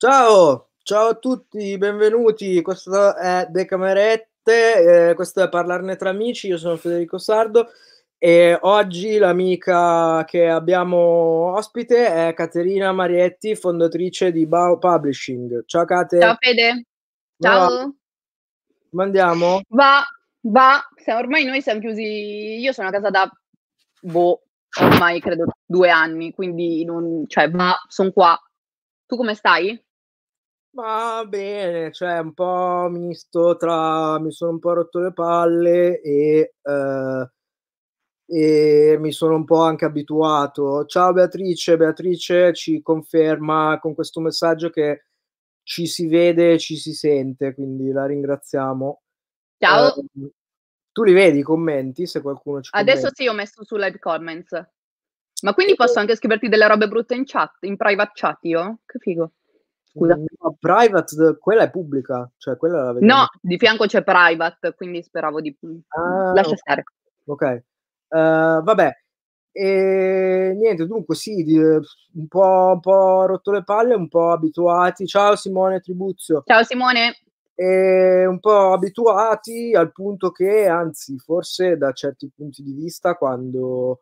Ciao, ciao a tutti, benvenuti. Questo è De Camerette, eh, questo è Parlarne tra amici. Io sono Federico Sardo e oggi l'amica che abbiamo ospite è Caterina Marietti, fondatrice di Bao Publishing. Ciao Cate. Ciao Fede. Ciao. Va. Mandiamo? Va, va. Ormai noi siamo chiusi. Io sono a casa da boh, ormai credo due anni, quindi non, cioè, va, sono qua. Tu come stai? Ma bene, cioè un po' misto tra mi sono un po' rotto le palle e, eh, e mi sono un po' anche abituato. Ciao Beatrice, Beatrice ci conferma con questo messaggio che ci si vede e ci si sente, quindi la ringraziamo. Ciao. Eh, tu li vedi i commenti se qualcuno ci Adesso commenti. sì, ho messo su live comments. Ma quindi posso anche scriverti delle robe brutte in chat, in private chat io? Che figo. Scusate, ma mm. private, quella è pubblica? Cioè, quella no, di fianco c'è private, quindi speravo di... Ah, Lascia stare. Ok, uh, vabbè. E niente, dunque sì, di, un, po', un po' rotto le palle, un po' abituati. Ciao Simone Tribuzio. Ciao Simone. E un po' abituati al punto che, anzi, forse da certi punti di vista, quando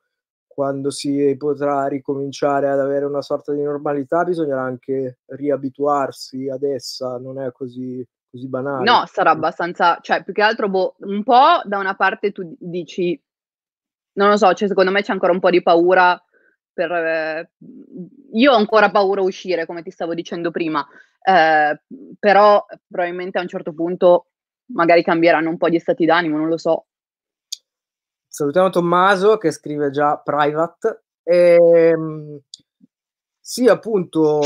quando si potrà ricominciare ad avere una sorta di normalità, bisognerà anche riabituarsi ad essa, non è così, così banale. No, sarà abbastanza, cioè più che altro boh, un po' da una parte tu dici, non lo so, cioè, secondo me c'è ancora un po' di paura per, eh, io ho ancora paura a uscire, come ti stavo dicendo prima, eh, però probabilmente a un certo punto magari cambieranno un po' gli stati d'animo, non lo so, Salutiamo Tommaso che scrive già private. E, ehm, sì, appunto,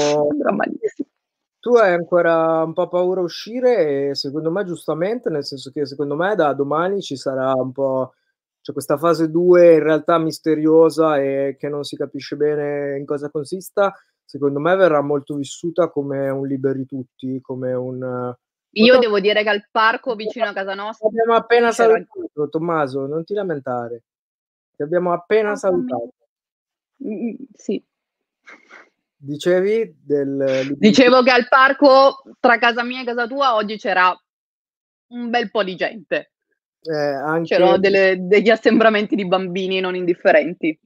tu hai ancora un po' paura a uscire e secondo me giustamente, nel senso che secondo me da domani ci sarà un po' cioè questa fase 2 in realtà misteriosa e che non si capisce bene in cosa consista, secondo me verrà molto vissuta come un liberi tutti, come un io devo dire che al parco vicino a casa nostra. Abbiamo appena salutato, Tommaso, non ti lamentare. Ti abbiamo appena salutato. Mm, mm, sì. Dicevi del. Dicevo che al parco tra casa mia e casa tua oggi c'era un bel po' di gente. Eh, anche... C'erano delle, degli assembramenti di bambini non indifferenti.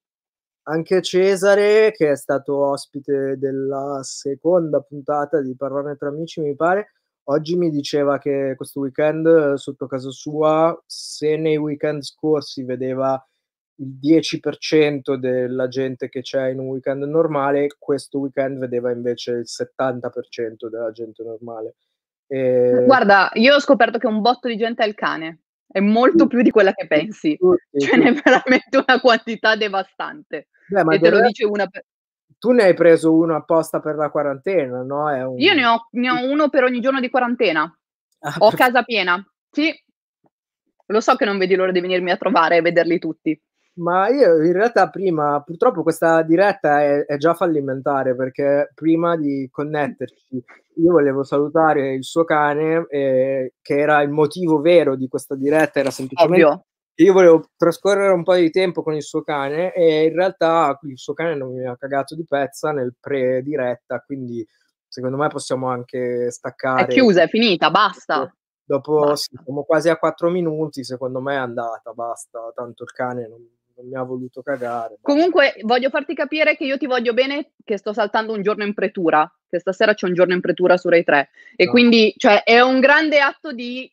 Anche Cesare, che è stato ospite della seconda puntata di Parlare tra amici, mi pare, Oggi mi diceva che questo weekend eh, sotto casa sua, se nei weekend scorsi vedeva il 10% della gente che c'è in un weekend normale, questo weekend vedeva invece il 70% della gente normale. E... Guarda, io ho scoperto che un botto di gente è il cane, è molto più di quella che pensi, tutti, ce n'è veramente una quantità devastante. Beh, e te lo dice una, per tu ne hai preso uno apposta per la quarantena, no? Un... Io ne ho, ne ho, uno per ogni giorno di quarantena. Ah, ho per... casa piena. Sì. Lo so che non vedi l'ora di venirmi a trovare e vederli tutti. Ma io in realtà prima, purtroppo questa diretta è, è, già fallimentare perché prima di connetterci io volevo salutare il suo cane eh, che era il motivo vero di questa diretta, era semplicemente Ovvio. Io volevo trascorrere un po' di tempo con il suo cane e in realtà il suo cane non mi ha cagato di pezza nel pre-diretta, quindi secondo me possiamo anche staccare. È chiusa, è finita, basta. Dopo basta. siamo quasi a quattro minuti, secondo me è andata, basta, tanto il cane non, non mi ha voluto cagare. Comunque voglio farti capire che io ti voglio bene, che sto saltando un giorno in pretura, che stasera c'è un giorno in pretura su Rai 3 e no. Esatto. quindi cioè, è un grande atto di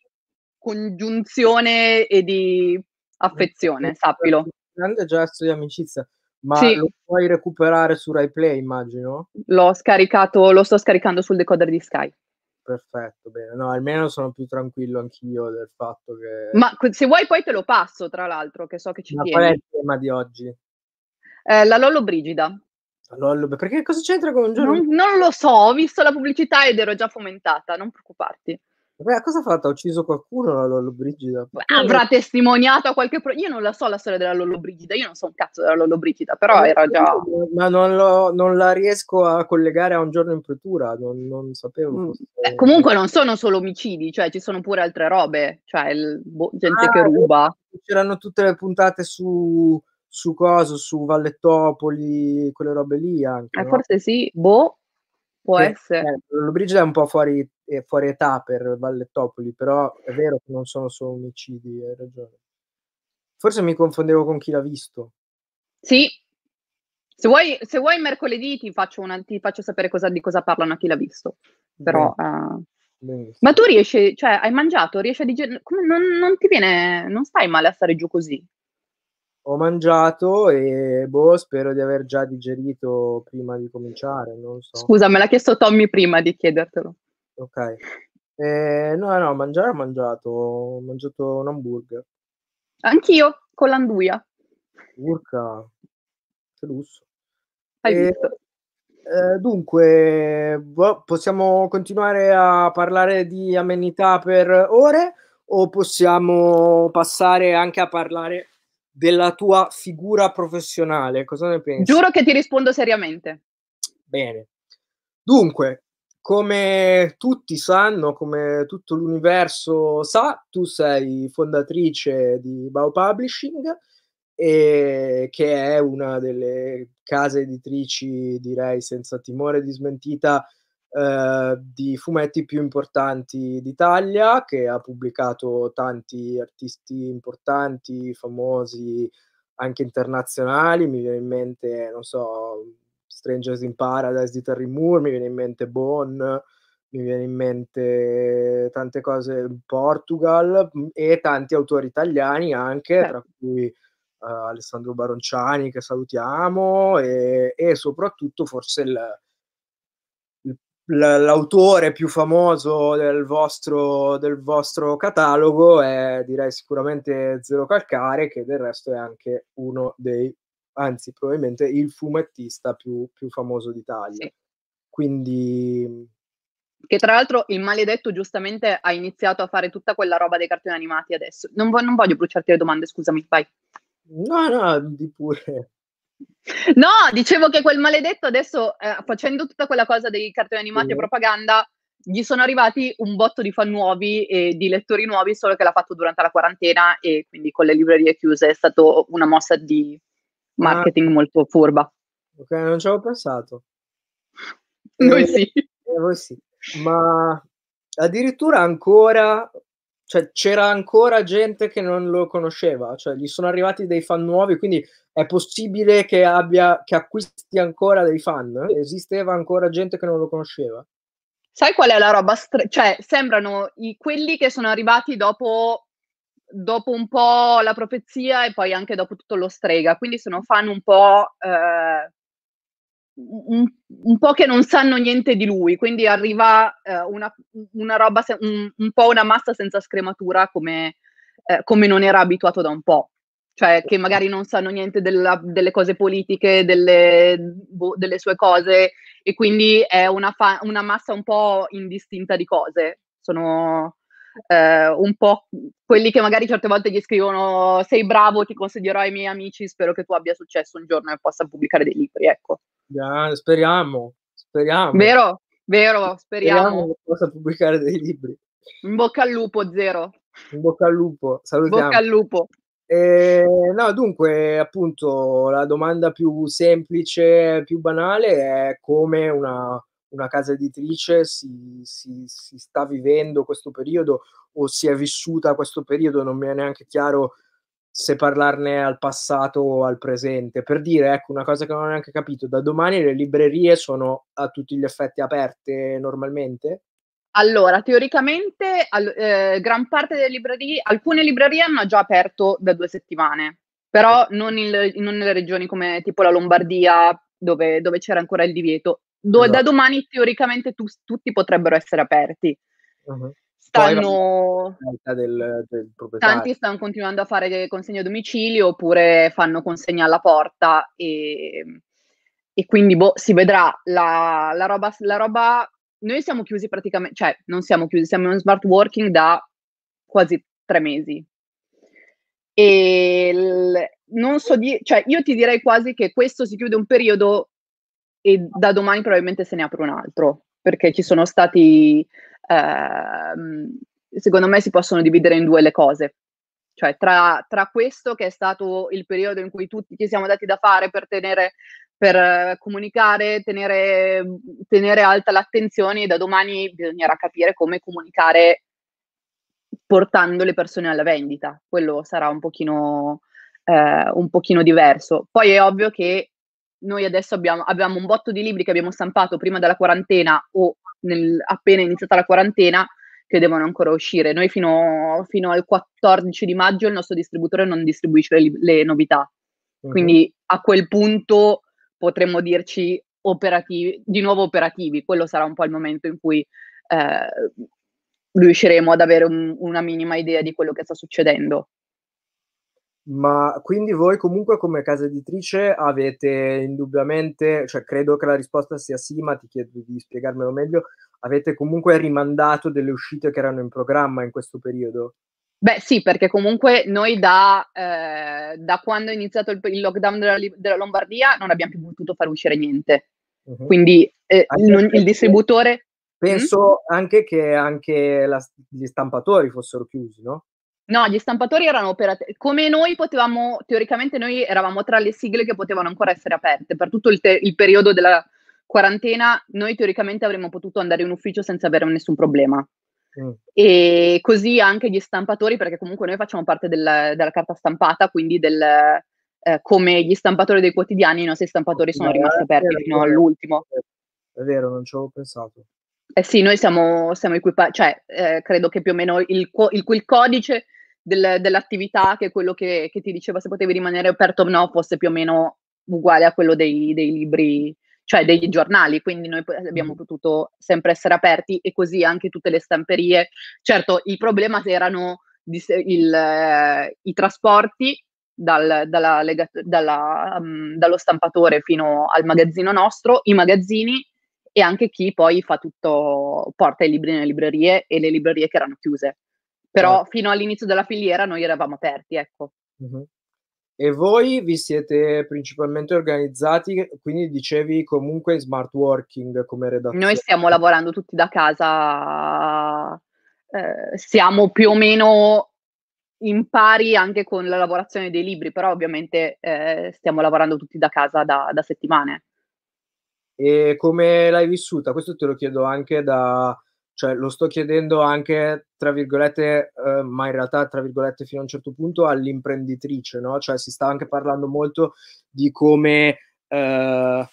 congiunzione e di affezione, sappilo. Grande gesto di amicizia. Ma sì. lo puoi recuperare su RaiPlay, immagino? L'ho scaricato, lo sto scaricando sul decoder di Sky. Perfetto, bene. No, almeno sono più tranquillo anch'io del fatto che... Ma se vuoi poi te lo passo, tra l'altro, che so che ci Ma tieni. qual è il tema di oggi? Eh, la Lollo Brigida. La Lollo... Perché cosa c'entra con un giorno? Non, non lo so, ho visto la pubblicità ed ero già fomentata, non preoccuparti. Beh, cosa ha fatto? Ha ucciso qualcuno la Lollobrigida? Avrà testimoniato a qualche... Pro... Io non la so la storia della Lollobrigida, io non so un cazzo della Lollobrigida, però ma era già... Ma non, lo, non, la riesco a collegare a un giorno in pretura, non, non sapevo. Mm. Beh, comunque non sono solo omicidi, cioè ci sono pure altre robe, cioè il, boh, gente ah, che eh, ruba. C'erano tutte le puntate su... Su cosa? Su Vallettopoli, quelle robe lì anche. Eh, no? Forse sì, boh, Può che, eh, essere. Eh, Lollobrigida è un po' fuori, eh, fuori età per Vallettopoli, però è vero che non sono solo omicidi, hai ragione. Forse mi confondevo con chi l'ha visto. Sì. Se vuoi, se vuoi mercoledì ti faccio, una, ti faccio sapere cosa, di cosa parlano a chi l'ha visto. Però, uh... Ma tu riesci, cioè hai mangiato, riesci a digerire, non, non ti viene, non stai male a stare giù così? ho mangiato e boh, spero di aver già digerito prima di cominciare. Non so. Scusa, me l'ha chiesto Tommy prima di chiedertelo. Ok. Eh, no, no, mangiare ho mangiato, ho mangiato un hamburger. Anch'io, con l'anduia. Urca, che lusso. Hai e, visto? Eh, dunque, possiamo continuare a parlare di amenità per ore o possiamo passare anche a parlare della tua figura professionale, cosa ne pensi? Giuro che ti rispondo seriamente. Bene. Dunque, come tutti sanno, come tutto l'universo sa, tu sei fondatrice di Bau Publishing, e che è una delle case editrici, direi senza timore di smentita, eh, di fumetti più importanti d'Italia, che ha pubblicato tanti artisti importanti, famosi, anche internazionali, mi viene in mente, non so, Strangers in Paradise di Terry Moore, mi viene in mente Bone, mi viene in mente tante cose in Portugal mm, e tanti autori italiani anche, tra cui uh, Alessandro Baronciani che salutiamo e, e soprattutto forse il, l'autore più famoso del vostro, del vostro, catalogo è direi sicuramente Zero Calcare che del resto è anche uno dei anzi probabilmente il fumettista più, più famoso d'Italia sì. quindi mm, che tra l'altro il maledetto giustamente ha iniziato a fare tutta quella roba dei cartoni animati adesso non, vo- non voglio bruciarti le domande scusami fai. no no di pure No, dicevo che quel maledetto adesso, eh, facendo tutta quella cosa dei cartoni animati mm. e propaganda, gli sono arrivati un botto di fan nuovi e di lettori nuovi, solo che l'ha fatto durante la quarantena e quindi con le librerie chiuse è stata una mossa di marketing ah. molto furba. Ok, non ci avevo pensato. Noi eh, sì. Eh, voi sì. Ma addirittura ancora cioè, c'era ancora gente che non lo conosceva, cioè, gli sono arrivati dei fan nuovi, quindi è possibile che, abbia, che acquisti ancora dei fan, esisteva ancora gente che non lo conosceva. Sai qual è la roba? Stra- cioè, sembrano i, quelli che sono arrivati dopo, dopo, un po' la profezia e poi anche dopo tutto lo strega, quindi sono fan un po' eh, un, un, po' che non sanno niente di lui, quindi arriva eh, una, una, roba, se, un, un, po' una massa senza scrematura come, eh, come, non era abituato da un po', cioè che magari non sanno niente della, delle cose politiche, delle, boh, delle, sue cose e quindi è una, fa, una massa un po' indistinta di cose. Sono, eh, un po' quelli che magari certe volte gli scrivono sei bravo, ti consiglierò ai miei amici, spero che tu abbia successo un giorno e possa pubblicare dei libri, ecco. Yeah, speriamo, speriamo. Vero, vero, speriamo. Speriamo che possa pubblicare dei libri. In bocca al lupo, zero. In bocca al lupo, salutiamo. bocca al lupo. Eh, no, dunque, appunto, la domanda più semplice, più banale è come una una casa editrice si, si, si sta vivendo questo periodo o si è vissuta questo periodo, non mi è neanche chiaro se parlarne al passato o al presente. Per dire, ecco, una cosa che non ho neanche capito, da domani le librerie sono a tutti gli effetti aperte normalmente? Allora, teoricamente all- eh, gran parte delle librerie, alcune librerie hanno già aperto da due settimane, però non, il, non nelle regioni come tipo la Lombardia, dove, dove c'era ancora il divieto, Do, esatto. Da domani teoricamente tu, tutti potrebbero essere aperti. Uh-huh. Stanno, del, del tanti stanno continuando a fare consegne a domicilio oppure fanno consegne alla porta e, e quindi boh, si vedrà la, la, roba, la roba. Noi siamo chiusi praticamente, cioè non siamo chiusi, siamo in smart working da quasi tre mesi. E il, non so dire, cioè io ti direi quasi che questo si chiude un periodo e da domani probabilmente se ne apre un altro, perché ci sono stati, eh, secondo me si possono dividere in due le cose, cioè tra, tra, questo che è stato il periodo in cui tutti ci siamo dati da fare per tenere per comunicare, tenere, tenere alta l'attenzione e da domani bisognerà capire come comunicare portando le persone alla vendita. Quello sarà un pochino, eh, un pochino diverso. Poi è ovvio che noi adesso abbiamo, abbiamo, un botto di libri che abbiamo stampato prima della quarantena o nel, appena iniziata la quarantena che devono ancora uscire. Noi fino, fino al 14 di maggio il nostro distributore non distribuisce le, le novità. Uh-huh. Quindi a quel punto potremmo dirci operativi, di nuovo operativi. Quello sarà un po' il momento in cui eh, riusciremo ad avere un, una minima idea di quello che sta succedendo. Ma quindi voi comunque come casa editrice avete indubbiamente, cioè credo che la risposta sia sì, ma ti chiedo di spiegarmelo meglio, avete comunque rimandato delle uscite che erano in programma in questo periodo? Beh sì, perché comunque noi da, eh, da quando è iniziato il, il lockdown della, della, Lombardia non abbiamo più potuto far uscire niente. Uh-huh. Quindi eh, non, il distributore... Penso mm? anche che anche la, gli stampatori fossero chiusi, no? No, gli stampatori erano operatori. Come noi potevamo, teoricamente noi eravamo tra le sigle che potevano ancora essere aperte. Per tutto il, te- il periodo della quarantena noi teoricamente avremmo potuto andare in ufficio senza avere nessun problema. Mm. E così anche gli stampatori, perché comunque noi facciamo parte del, della carta stampata, quindi del, eh, come gli stampatori dei quotidiani, i nostri stampatori sono rimasti aperti fino all'ultimo. È vero, non ci avevo pensato. Eh sì, noi siamo, siamo equipagati, cioè eh, credo che più o meno il, il quel codice del, dell'attività, che è quello che, che, ti diceva se potevi rimanere aperto o no, fosse più o meno uguale a quello dei, dei libri, cioè dei giornali, quindi noi abbiamo mm. potuto sempre essere aperti e così anche tutte le stamperie. Certo, il problema erano il, eh, i trasporti dal, dalla, dalla, um, dallo stampatore fino al magazzino nostro, i magazzini e anche chi poi fa tutto, porta i libri nelle librerie e le librerie che erano chiuse. Però certo. fino all'inizio della filiera noi eravamo aperti, ecco. Uh-huh. E voi vi siete principalmente organizzati, quindi dicevi comunque smart working come redazione? Noi stiamo lavorando tutti da casa, eh, siamo più o meno in pari anche con la lavorazione dei libri, però ovviamente eh, stiamo lavorando tutti da casa da, da settimane. E come l'hai vissuta? Questo te lo chiedo anche da, cioè lo sto chiedendo anche, tra virgolette, eh, ma in realtà, tra virgolette, fino a un certo punto all'imprenditrice, no? Cioè si sta anche parlando molto di come eh,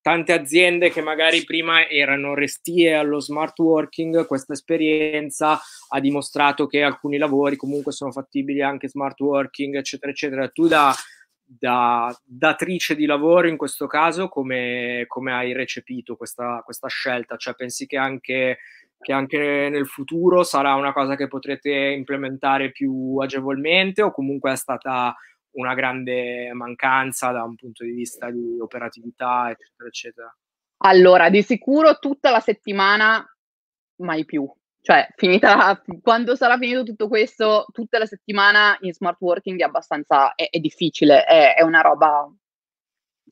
tante aziende che magari prima erano restie allo smart working, questa esperienza ha dimostrato che alcuni lavori comunque sono fattibili anche smart working, eccetera, eccetera. Tu da da datrice di lavoro in questo caso, come, come hai recepito questa, questa, scelta? Cioè pensi che anche, che anche nel futuro sarà una cosa che potrete implementare più agevolmente o comunque è stata una grande mancanza da un punto di vista di operatività, eccetera, eccetera? Allora, di sicuro tutta la settimana mai più, cioè finita, quando sarà finito tutto questo, tutta la settimana in smart working è abbastanza, è, è difficile, è, è, una roba,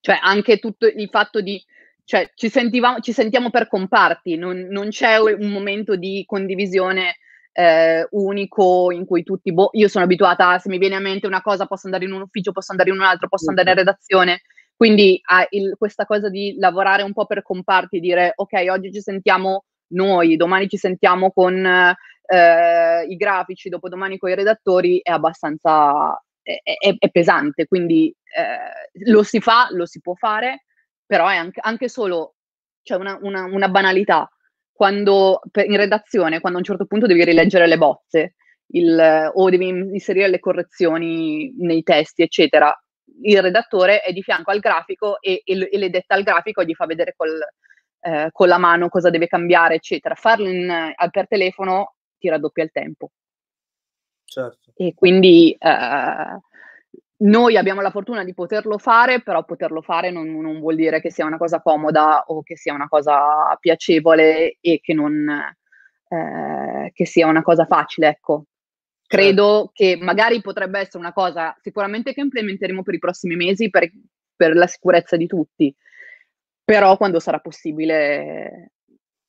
cioè anche tutto il fatto di, cioè ci, ci sentiamo per comparti, non, non, c'è un momento di condivisione eh, unico in cui tutti, boh, io sono abituata, se mi viene a mente una cosa posso andare in un ufficio, posso andare in un altro, posso andare in redazione, quindi ah, il, questa cosa di lavorare un po' per comparti, dire ok, oggi ci sentiamo noi domani ci sentiamo con eh, i grafici, dopodomani con i redattori, è abbastanza è, è, è pesante. Quindi eh, lo si fa, lo si può fare, però è anche, anche solo cioè una, una, una banalità. Quando in redazione, quando a un certo punto devi rileggere le bozze il, o devi inserire le correzioni nei testi, eccetera, il redattore è di fianco al grafico e, e, e le detta al grafico e gli fa vedere col, eh, con la mano cosa deve cambiare, eccetera. Farlo in, per telefono ti raddoppia il tempo. Certo. E quindi eh, noi abbiamo la fortuna di poterlo fare, però poterlo fare non, non, vuol dire che sia una cosa comoda o che sia una cosa piacevole e che, non, eh, che sia una cosa facile, ecco. Credo certo. che magari potrebbe essere una cosa sicuramente che implementeremo per i prossimi mesi per, per la sicurezza di tutti, però quando sarà possibile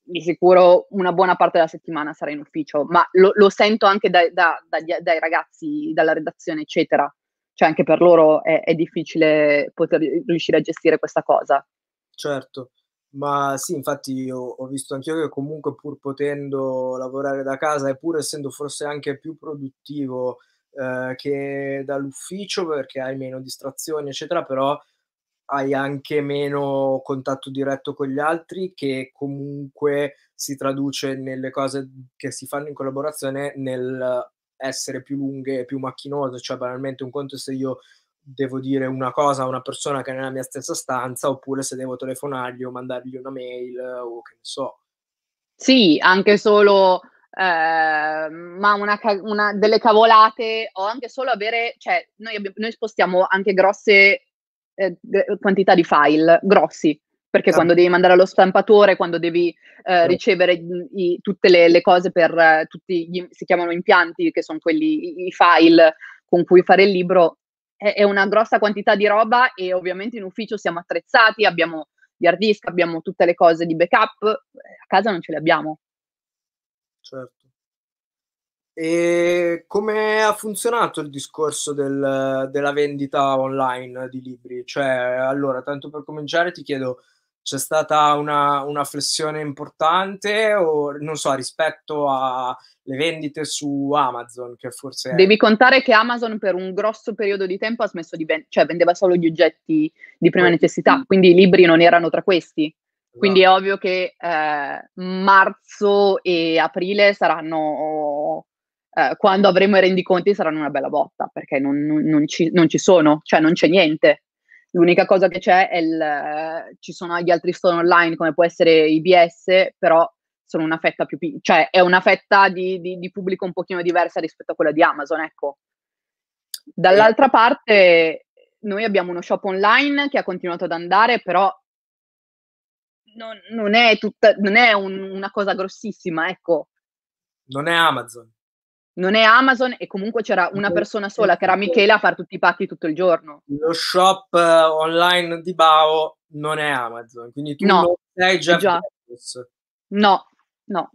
di sicuro una buona parte della settimana sarà in ufficio, ma lo, lo sento anche da, da, da, dai ragazzi, dalla redazione, eccetera. Cioè anche per loro è, è, difficile poter riuscire a gestire questa cosa. Certo, ma sì, infatti io ho visto anch'io che comunque pur potendo lavorare da casa e pur essendo forse anche più produttivo eh, che dall'ufficio perché hai meno distrazioni, eccetera, però hai anche meno contatto diretto con gli altri che comunque si traduce nelle cose che si fanno in collaborazione nel essere più lunghe e più macchinose, cioè banalmente un conto se io devo dire una cosa a una persona che è nella mia stessa stanza oppure se devo telefonargli o mandargli una mail o che ne so. Sì, anche solo eh, ma una, una, delle cavolate o anche solo avere, cioè noi, abbiamo, noi spostiamo anche grosse eh, quantità di file grossi, perché ah. quando devi mandare allo stampatore, quando devi eh, certo. ricevere i, tutte le, le, cose per eh, tutti, gli, si chiamano impianti, che sono quelli, i, i file con cui fare il libro, è, è, una grossa quantità di roba e ovviamente in ufficio siamo attrezzati, abbiamo gli hard disk, abbiamo tutte le cose di backup, eh, a casa non ce le abbiamo. Certo. E come ha funzionato il discorso del, della vendita online di libri? Cioè, allora, tanto per cominciare ti chiedo, c'è stata una, una flessione importante o, non so, rispetto alle vendite su Amazon, che forse... È... Devi contare che Amazon per un grosso periodo di tempo ha smesso di vendere, cioè vendeva solo gli oggetti di prima eh, necessità, mm. quindi i libri non erano tra questi. Quindi è esatto. ovvio che eh, marzo e aprile saranno eh, quando avremo i rendiconti saranno una bella botta, perché non, non, ci, non, ci, sono, cioè non c'è niente. L'unica cosa che c'è è il, eh, ci sono gli altri store online come può essere IBS, però sono una fetta più piccola, cioè è una fetta di, di, di pubblico un pochino diversa rispetto a quella di Amazon, ecco. Dall'altra eh. parte noi abbiamo uno shop online che ha continuato ad andare, però non, non è, tutta, non è un, una cosa grossissima, ecco. Non è Amazon non è Amazon e comunque c'era una persona sola che era Michela a fare tutti i pacchi tutto il giorno. Lo shop eh, online di Bao non è Amazon, quindi tu no, non sei eh, Jeff già. No, no.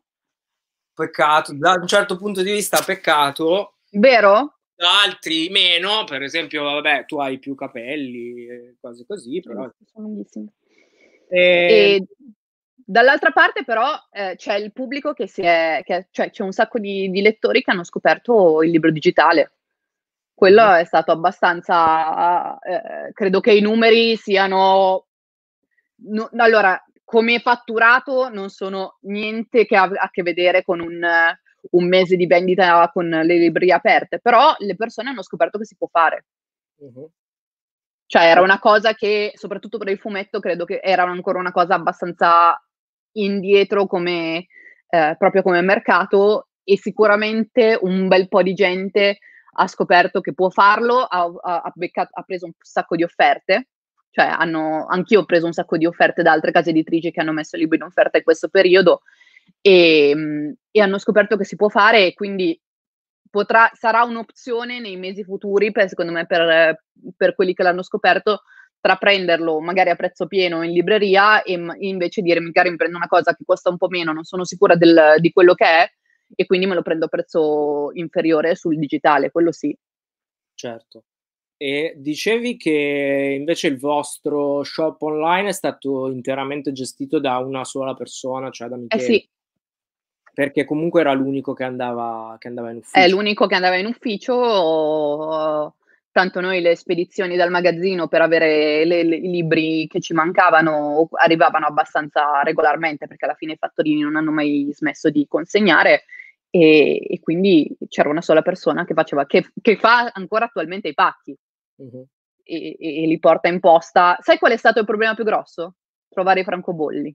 Peccato, da un certo punto di vista peccato. Vero? Da altri meno, per esempio, vabbè, tu hai più capelli, eh, cose così, però... Sono lunghissimi. E... e Dall'altra parte però eh, c'è il pubblico che si è, che, cioè c'è un sacco di, di, lettori che hanno scoperto il libro digitale. Quello mm-hmm. è stato abbastanza, eh, credo che i numeri siano, no, allora come fatturato non sono niente che ha a che vedere con un, un mese di vendita con le librerie aperte, però le persone hanno scoperto che si può fare. Mm-hmm. Cioè era una cosa che, soprattutto per il fumetto, credo che era ancora una cosa abbastanza indietro come, eh, proprio come mercato e sicuramente un bel po' di gente ha scoperto che può farlo, ha, ha, beccato, ha preso un sacco di offerte, cioè hanno, anch'io ho preso un sacco di offerte da altre case editrici che hanno messo libri in offerta in questo periodo e, mm, e hanno scoperto che si può fare e quindi potrà, sarà un'opzione nei mesi futuri, per, secondo me, per, per quelli che l'hanno scoperto, tra prenderlo magari a prezzo pieno in libreria e invece dire magari mi prendo una cosa che costa un po' meno, non sono sicura del, di quello che è e quindi me lo prendo a prezzo inferiore sul digitale, quello sì. Certo. E dicevi che invece il vostro shop online è stato interamente gestito da una sola persona, cioè da eh, Michele. Eh sì. Perché comunque era l'unico che andava, che andava in ufficio. È l'unico che andava in ufficio tanto noi le spedizioni dal magazzino per avere le, le, i libri che ci mancavano arrivavano abbastanza regolarmente perché alla fine i fattorini non hanno mai smesso di consegnare e, e quindi c'era una sola persona che, faceva, che, che fa ancora attualmente i pacchi uh-huh. e, e, li porta in posta. Sai qual è stato il problema più grosso? Trovare i francobolli.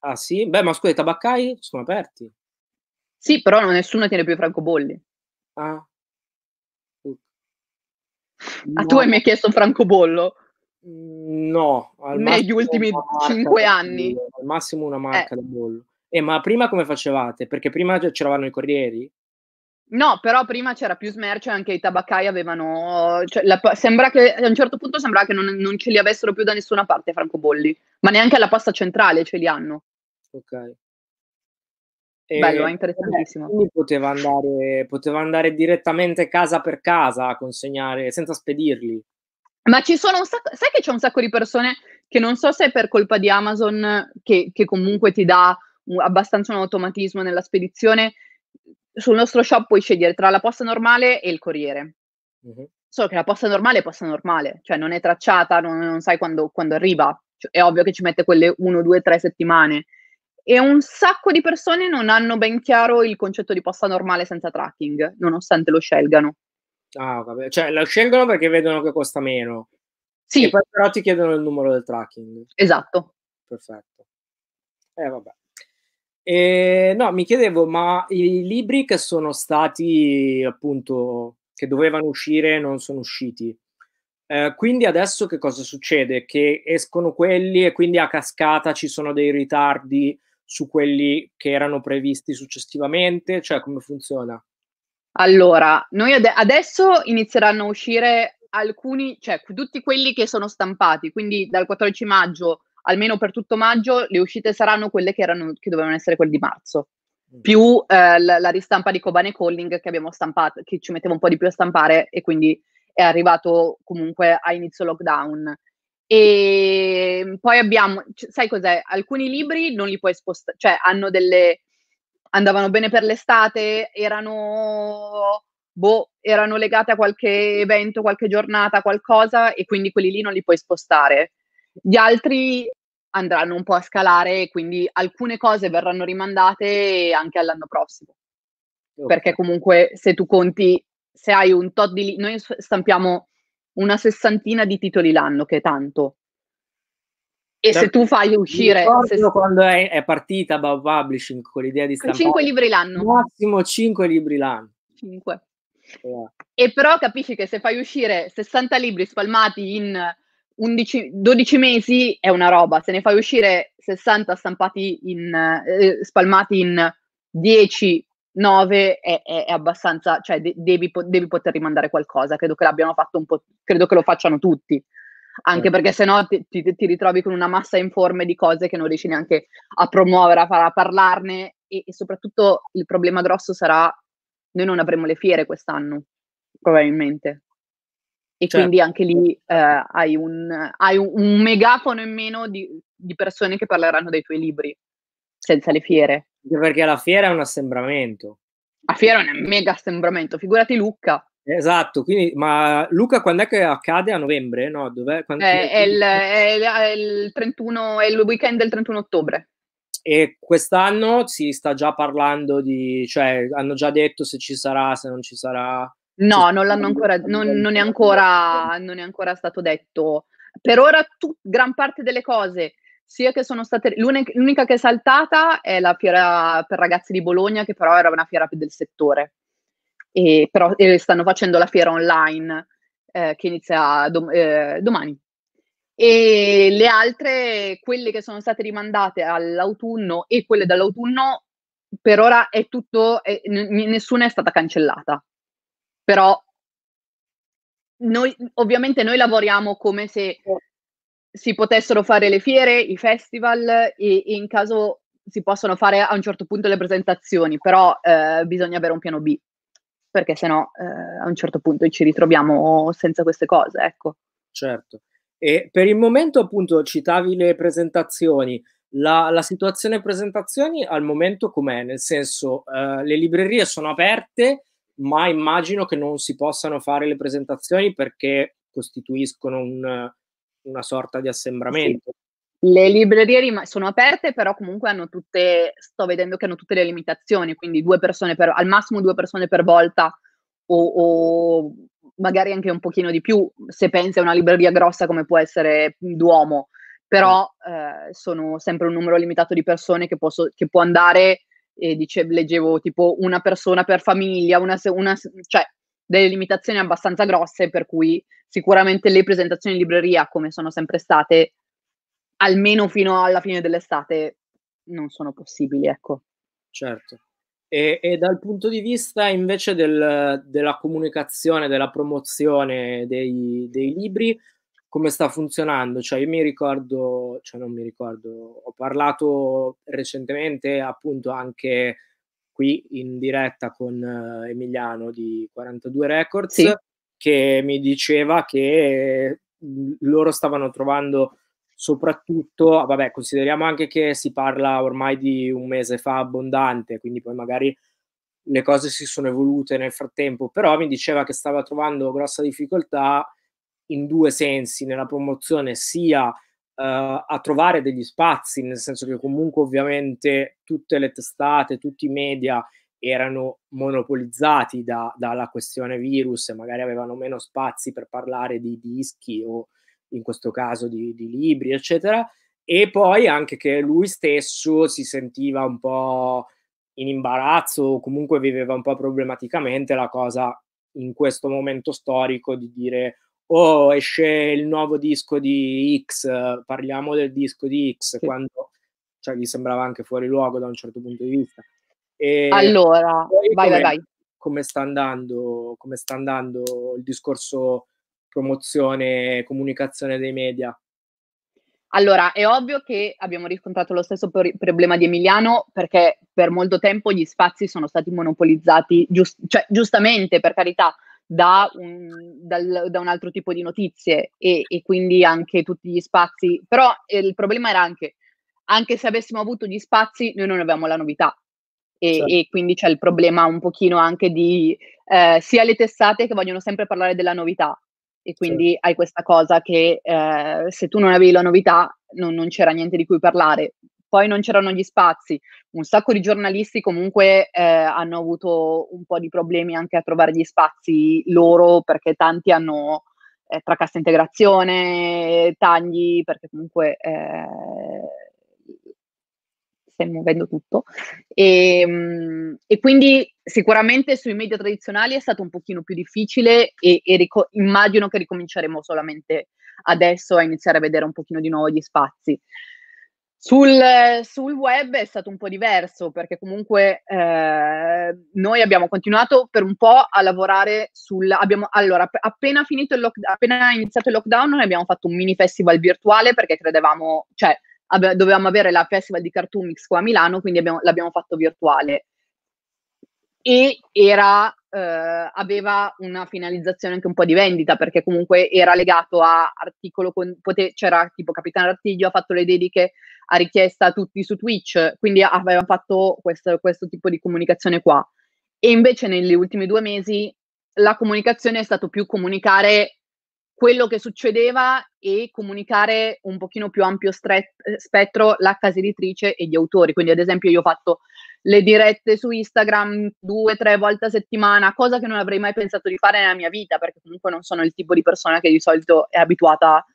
Ah sì? Beh, ma scusa, i tabaccai sono aperti. Sì, però nessuno tiene più i francobolli. Ah, a tu hai mai chiesto francobollo? No, negli ultimi cinque anni. al massimo una eh. marca eh. da bollo. Eh, ma prima come facevate? Perché prima c'eravano i corrieri? No, però prima c'era più smercio e anche i tabaccai avevano... Cioè, la, sembra che a un certo punto sembrava che non, non ce li avessero più da nessuna parte francobolli, ma neanche alla pasta centrale ce li hanno. Ok. Bello, è eh, interessantissimo. Quindi poteva andare, poteva andare direttamente casa per casa a consegnare senza spedirli. Ma ci sono un sacco, sai che c'è un sacco di persone che non so se è per colpa di Amazon, che, che comunque ti dà abbastanza un automatismo nella spedizione. Sul nostro shop puoi scegliere tra la posta normale e il corriere. Uh-huh. Solo che la posta normale è posta normale, cioè non è tracciata, non, non sai quando, quando arriva. Cioè, è ovvio che ci mette quelle 1, 2, 3 settimane e un sacco di persone non hanno ben chiaro il concetto di posta normale senza tracking, nonostante lo scelgano. Ah, vabbè. Cioè, lo scelgono perché vedono che costa meno. Sì. E poi però ti chiedono il numero del tracking. Esatto. Perfetto. Eh, vabbè. E, no, mi chiedevo, ma i libri che sono stati appunto che dovevano uscire non sono usciti. Eh, quindi adesso che cosa succede? Che escono quelli e quindi a cascata ci sono dei ritardi su quelli che erano previsti successivamente? Cioè, come funziona? Allora, noi ad- adesso inizieranno a uscire alcuni, cioè tutti quelli che sono stampati, quindi dal 14 maggio, almeno per tutto maggio, le uscite saranno quelle che, erano, che dovevano essere quelle di marzo, mm. più eh, la, la, ristampa di Coban e Colling che abbiamo stampato, che ci metteva un po' di più a stampare e quindi è arrivato comunque a inizio lockdown. E ehm, poi abbiamo, sai cos'è? Alcuni libri non li puoi spostare, cioè hanno delle, andavano bene per l'estate, erano, boh, erano legate a qualche evento, qualche giornata, qualcosa, e quindi quelli lì non li puoi spostare. Gli altri andranno un po' a scalare, quindi alcune cose verranno rimandate anche all'anno prossimo. Okay. Perché comunque se tu conti, se hai un tot di... Li- noi stampiamo una sessantina di titoli l'anno, che è tanto. E se tu fai uscire... Se... quando è, è partita Bob Publishing con l'idea di stampare... 5 libri l'anno. Massimo 5 libri l'anno. 5. Yeah. E però capisci che se fai uscire 60 libri spalmati in 11, 12 mesi è una roba, se ne fai uscire 60 stampati in, eh, spalmati in 10 9 è, è, è abbastanza, cioè de- devi, po- devi, poter rimandare qualcosa, credo che l'abbiano fatto un po', credo che lo facciano tutti, anche eh. perché se no ti, ti, ti, ritrovi con una massa informe di cose che non riesci neanche a promuovere, a, far, a parlarne e, e soprattutto il problema grosso sarà noi non avremo le fiere quest'anno, probabilmente. E certo. quindi anche lì eh, hai, un, hai un, un, megafono in meno di, di, persone che parleranno dei tuoi libri senza le fiere. Anche perché la fiera è un assembramento. La fiera è un mega assembramento, figurati Luca. Esatto, quindi, ma Luca quando è che accade? A novembre? No, dov'è? Quando... Eh, è, è, il, è, il 31, è il weekend del 31 ottobre. E quest'anno si sta già parlando di, cioè hanno già detto se ci sarà, se non ci sarà. No, non l'hanno ancora, non, non, è ancora non è ancora stato detto. Per ora tu, gran parte delle cose sia che sono state. L'unica che è saltata è la fiera per ragazzi di Bologna, che però era una fiera del settore. E, però e stanno facendo la fiera online eh, che inizia dom- eh, domani. E le altre, quelle che sono state rimandate all'autunno e quelle dall'autunno, per ora è tutto, è, n- nessuna è stata cancellata. Però noi, ovviamente noi lavoriamo come se si potessero fare le fiere, i festival e, e in caso si possono fare a un certo punto le presentazioni, però eh, bisogna avere un piano B, perché sennò eh, a un certo punto ci ritroviamo senza queste cose, ecco. Certo. E per il momento appunto citavi le presentazioni, la, la situazione presentazioni al momento com'è? Nel senso, eh, le librerie sono aperte, ma immagino che non si possano fare le presentazioni perché costituiscono un una sorta di assembramento. Sì. Le librerie rim- sono aperte, però comunque hanno tutte, sto vedendo che hanno tutte le limitazioni, quindi due persone per, al massimo due persone per volta o, o magari anche un pochino di più se pensi a una libreria grossa come può essere Duomo, però mm. eh, sono sempre un numero limitato di persone che, posso, che può andare, e dice, leggevo tipo una persona per famiglia, una, una, cioè delle limitazioni abbastanza grosse, per cui sicuramente le presentazioni in libreria, come sono sempre state, almeno fino alla fine dell'estate, non sono possibili, ecco. Certo. E, e dal punto di vista invece del, della comunicazione, della promozione dei, dei libri, come sta funzionando. Cioè, io mi ricordo, cioè non mi ricordo, ho parlato recentemente appunto anche qui in diretta con uh, Emiliano di 42 Records sì. che mi diceva che loro stavano trovando soprattutto, ah, vabbè, consideriamo anche che si parla ormai di un mese fa abbondante, quindi poi magari le cose si sono evolute nel frattempo, però mi diceva che stava trovando grossa difficoltà in due sensi, nella promozione sia eh, a trovare degli spazi, nel senso che comunque ovviamente tutte le testate, tutti i media erano monopolizzati da, dalla questione virus e magari avevano meno spazi per parlare di dischi o in questo caso di, di libri, eccetera. E poi anche che lui stesso si sentiva un po' in imbarazzo o comunque viveva un po' problematicamente la cosa in questo momento storico di dire o oh, esce il nuovo disco di X, parliamo del disco di X, sì. quando cioè, mi sembrava anche fuori luogo da un certo punto di vista. E allora, vai, come, vai, vai. Come sta, andando, come sta andando il discorso promozione e comunicazione dei media? Allora, è ovvio che abbiamo riscontrato lo stesso problema di Emiliano perché per molto tempo gli spazi sono stati monopolizzati, giust- cioè, giustamente per carità, da un, dal, da un altro tipo di notizie e, e, quindi anche tutti gli spazi. Però eh, il problema era anche, anche se avessimo avuto gli spazi, noi non avevamo la novità. E, certo. e quindi c'è il problema un pochino anche di eh, sia le testate che vogliono sempre parlare della novità. E quindi certo. hai questa cosa che eh, se tu non avevi la novità non, non c'era niente di cui parlare poi non c'erano gli spazi. Un sacco di giornalisti comunque eh, hanno avuto un po' di problemi anche a trovare gli spazi loro perché tanti hanno eh, tra cassa integrazione, tagli, perché comunque eh, stai muovendo tutto. E, ehm, e, quindi sicuramente sui media tradizionali è stato un pochino più difficile e, e rico- immagino che ricominceremo solamente adesso a iniziare a vedere un pochino di nuovo gli spazi. Sul, sul, web è stato un po' diverso perché comunque eh, noi abbiamo continuato per un po' a lavorare sul... Abbiamo, allora, appena, finito il lock, appena iniziato il lockdown noi abbiamo fatto un mini festival virtuale perché credevamo, cioè abbe, dovevamo avere la festival di Cartoon Mix qua a Milano, quindi abbiamo, l'abbiamo fatto virtuale. E era eh, aveva una finalizzazione anche un po' di vendita perché comunque era legato a articolo con, pote, c'era tipo Capitano Artiglio ha fatto le dediche a richiesta a tutti su Twitch quindi aveva fatto questo, questo tipo di comunicazione qua e invece negli ultimi due mesi la comunicazione è stata più comunicare quello che succedeva e comunicare un pochino più ampio stre- spettro la casa editrice e gli autori. Quindi ad esempio io ho fatto le dirette su Instagram due, tre volte a settimana, cosa che non avrei mai pensato di fare nella mia vita, perché comunque non sono il tipo di persona che di solito è abituata,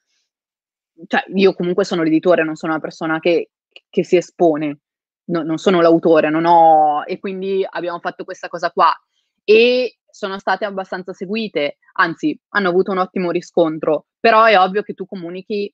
cioè io comunque sono l'editore, non sono una persona che, che si espone, no, non sono l'autore, non ho... e quindi abbiamo fatto questa cosa qua. E sono state abbastanza seguite, anzi hanno avuto un ottimo riscontro, però è ovvio che tu comunichi,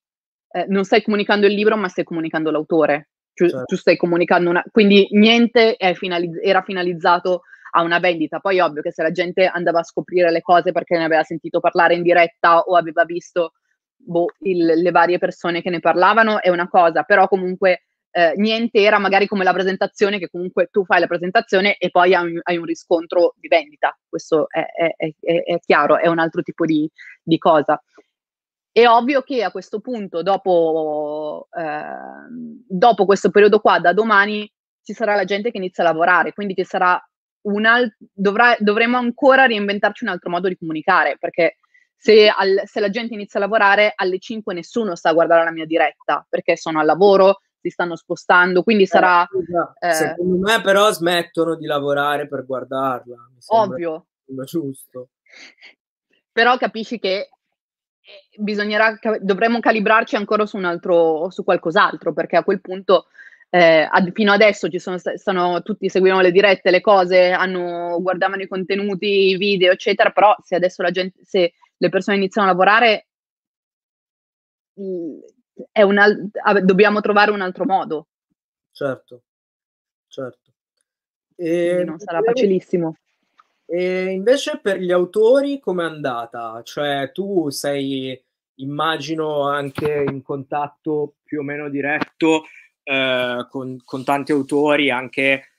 eh, non stai comunicando il libro ma stai comunicando l'autore, cioè, certo. tu stai comunicando una... quindi niente finalizz- era finalizzato a una vendita, poi è ovvio che se la gente andava a scoprire le cose perché ne aveva sentito parlare in diretta o aveva visto boh, il, le varie persone che ne parlavano è una cosa, però comunque eh, niente era magari come la presentazione, che comunque tu fai la presentazione e poi hai un, hai un riscontro di vendita. Questo è, è, è, è, chiaro, è un altro tipo di, di cosa. È ovvio che a questo punto, dopo, eh, dopo, questo periodo qua, da domani, ci sarà la gente che inizia a lavorare, quindi ci sarà un alt- dovrà, dovremo ancora reinventarci un altro modo di comunicare, perché se, al- se, la gente inizia a lavorare alle 5 nessuno sta a guardare la mia diretta, perché sono al lavoro, si stanno spostando, quindi eh, sarà... Eh, eh, me però smettono di lavorare per guardarla. ovvio. Giusto. Però capisci che eh, bisognerà, dovremmo calibrarci ancora su un altro, su qualcos'altro, perché a quel punto... Eh, ad, fino adesso ci sono, sono, tutti seguivano le dirette, le cose, hanno, guardavano i contenuti, i video, eccetera, però se adesso la gente, se le persone iniziano a lavorare, mm, al- dobbiamo trovare un altro modo. Certo, certo. E non sarà facilissimo. E invece per gli autori com'è andata? Cioè tu sei, immagino, anche in contatto più o meno diretto eh, con, con, tanti autori, anche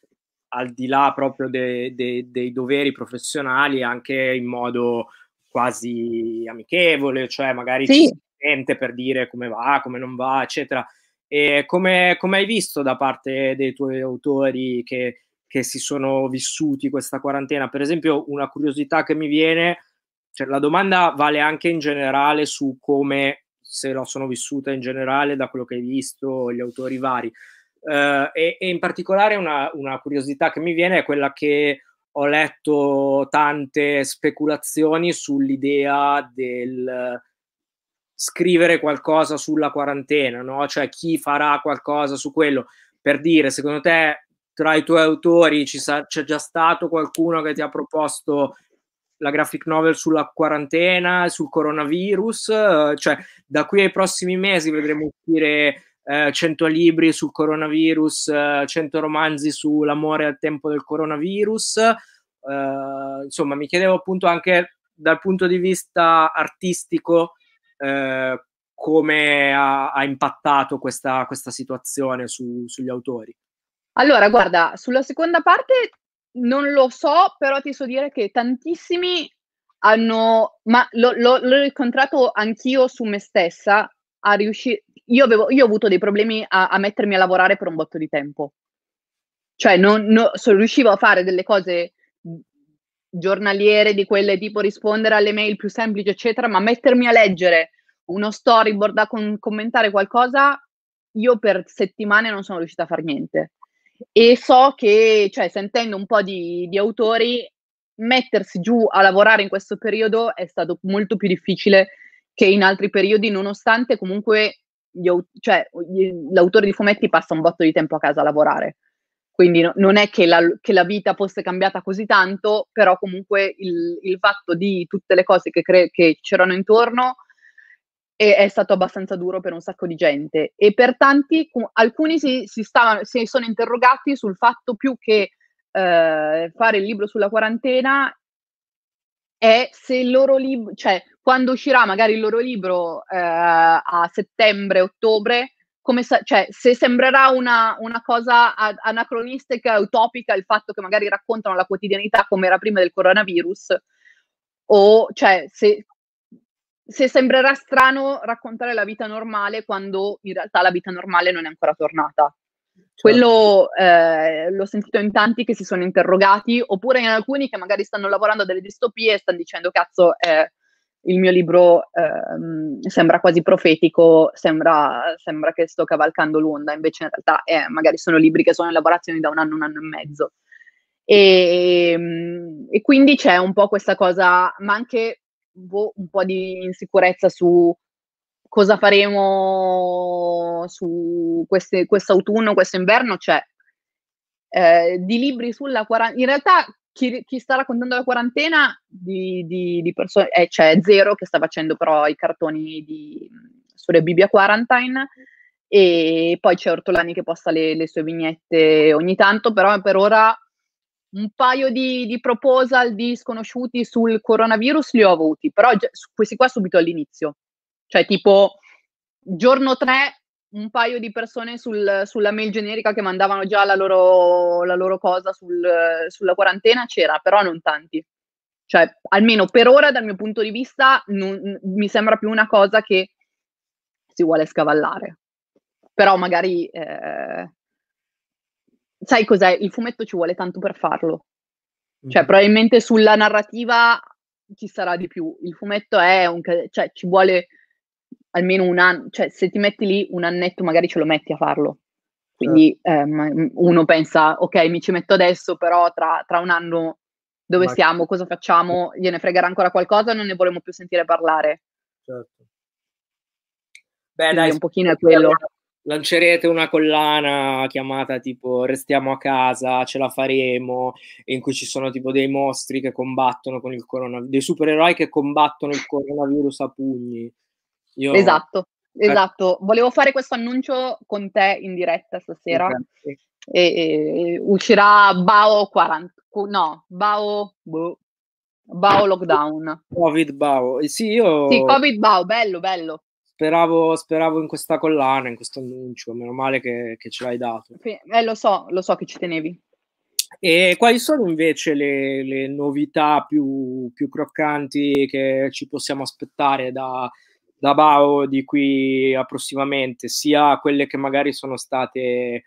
al di là proprio de, de, dei doveri professionali, anche in modo quasi amichevole, cioè magari sì. ci presente per dire come va, come non va, eccetera. E come, come hai visto da parte dei tuoi autori che, che, si sono vissuti questa quarantena? Per esempio, una curiosità che mi viene, cioè la domanda vale anche in generale su come se la sono vissuta in generale da quello che hai visto, gli autori vari. Uh, e, e, in particolare una, una, curiosità che mi viene è quella che ho letto tante speculazioni sull'idea del, scrivere qualcosa sulla quarantena, no? Cioè chi farà qualcosa su quello. Per dire, secondo te tra i tuoi autori ci sa- c'è già stato qualcuno che ti ha proposto la graphic novel sulla quarantena, sul coronavirus? Cioè, da qui ai prossimi mesi vedremo uscire eh, 100 libri sul coronavirus, 100 eh, romanzi sull'amore al tempo del coronavirus. Eh, insomma, mi chiedevo appunto anche dal punto di vista artistico eh, come ha, ha impattato questa, questa situazione su, sugli autori? Allora, guarda, sulla seconda parte non lo so, però ti so dire che tantissimi hanno, ma lo, lo, l'ho incontrato anch'io su me stessa, a riuscire, io, avevo, io ho avuto dei problemi a, a, mettermi a lavorare per un botto di tempo, cioè non, no, so, riuscivo a fare delle cose giornaliere di quelle tipo rispondere alle mail più semplici, eccetera, ma mettermi a leggere uno storyboard, a con- commentare qualcosa, io per settimane non sono riuscita a fare niente. E so che, cioè, sentendo un po' di, di autori, mettersi giù a lavorare in questo periodo è stato molto più difficile che in altri periodi, nonostante comunque gli, cioè, l'autore di fumetti passa un botto di tempo a casa a lavorare. Quindi no, non è che la, che la, vita fosse cambiata così tanto, però comunque il, il fatto di tutte le cose che, cre- che c'erano intorno è, è stato abbastanza duro per un sacco di gente. E per tanti, alcuni si, si, stavano, si sono interrogati sul fatto più che eh, fare il libro sulla quarantena è se il loro libro, cioè quando uscirà magari il loro libro eh, a settembre, ottobre, come sa- cioè, se sembrerà una, una cosa ad- anacronistica, utopica, il fatto che magari raccontano la quotidianità come era prima del coronavirus, o cioè, se, se sembrerà strano raccontare la vita normale quando in realtà la vita normale non è ancora tornata. Certo. Quello eh, l'ho sentito in tanti che si sono interrogati, oppure in alcuni che magari stanno lavorando a delle distopie e stanno dicendo cazzo, eh, il mio libro ehm, sembra quasi profetico, sembra, sembra, che sto cavalcando l'onda, invece in realtà eh, magari sono libri che sono in lavorazione da un anno, un anno e mezzo. E, ehm, e quindi c'è un po' questa cosa, ma anche boh, un po' di insicurezza su cosa faremo su questo autunno, questo inverno, c'è. eh, di libri sulla quarantena. In realtà chi, chi, sta raccontando la quarantena di, di, di persone, eh, c'è cioè, Zero che sta facendo però i cartoni di, sulle Bibbia Quarantine e poi c'è Ortolani che posta le, le, sue vignette ogni tanto, però per ora un paio di, di proposal di sconosciuti sul coronavirus li ho avuti, però questi qua subito all'inizio, cioè tipo giorno 3 un paio di persone sul, sulla mail generica che mandavano già la loro, la loro cosa sul, sulla quarantena c'era, però non tanti. Cioè, almeno per ora, dal mio punto di vista, non, mi sembra più una cosa che si vuole scavallare. Però magari, eh, sai cos'è? Il fumetto ci vuole tanto per farlo. Cioè, mm-hmm. probabilmente sulla narrativa ci sarà di più. Il fumetto è un... cioè, ci vuole almeno un anno, cioè se ti metti lì un annetto magari ce lo metti a farlo. Quindi eh. ehm, uno pensa, ok, mi ci metto adesso, però tra, tra un anno dove Ma... siamo, cosa facciamo, gliene fregherà ancora qualcosa, non ne vorremmo più sentire parlare. Certo. Beh, Quindi dai, un pochino è quello. Lancerete una collana chiamata tipo Restiamo a casa, ce la faremo, in cui ci sono tipo dei mostri che combattono con il coronavirus, dei supereroi che combattono il coronavirus a pugni. Io... Esatto, eh. esatto. Volevo fare questo annuncio con te in diretta stasera. Sì. E, e, uscirà Bao 40, no, Bao, boh, Bao Lockdown. Covid Bao, eh, sì, io... Sì, Covid Bao, bello, bello. Speravo, speravo, in questa collana, in questo annuncio, meno male che, che ce l'hai dato. Eh, lo so, lo so che ci tenevi. E quali sono invece le, le novità più, più, croccanti che ci possiamo aspettare da, da Bao di qui approssimamente, sia quelle che magari sono state eh,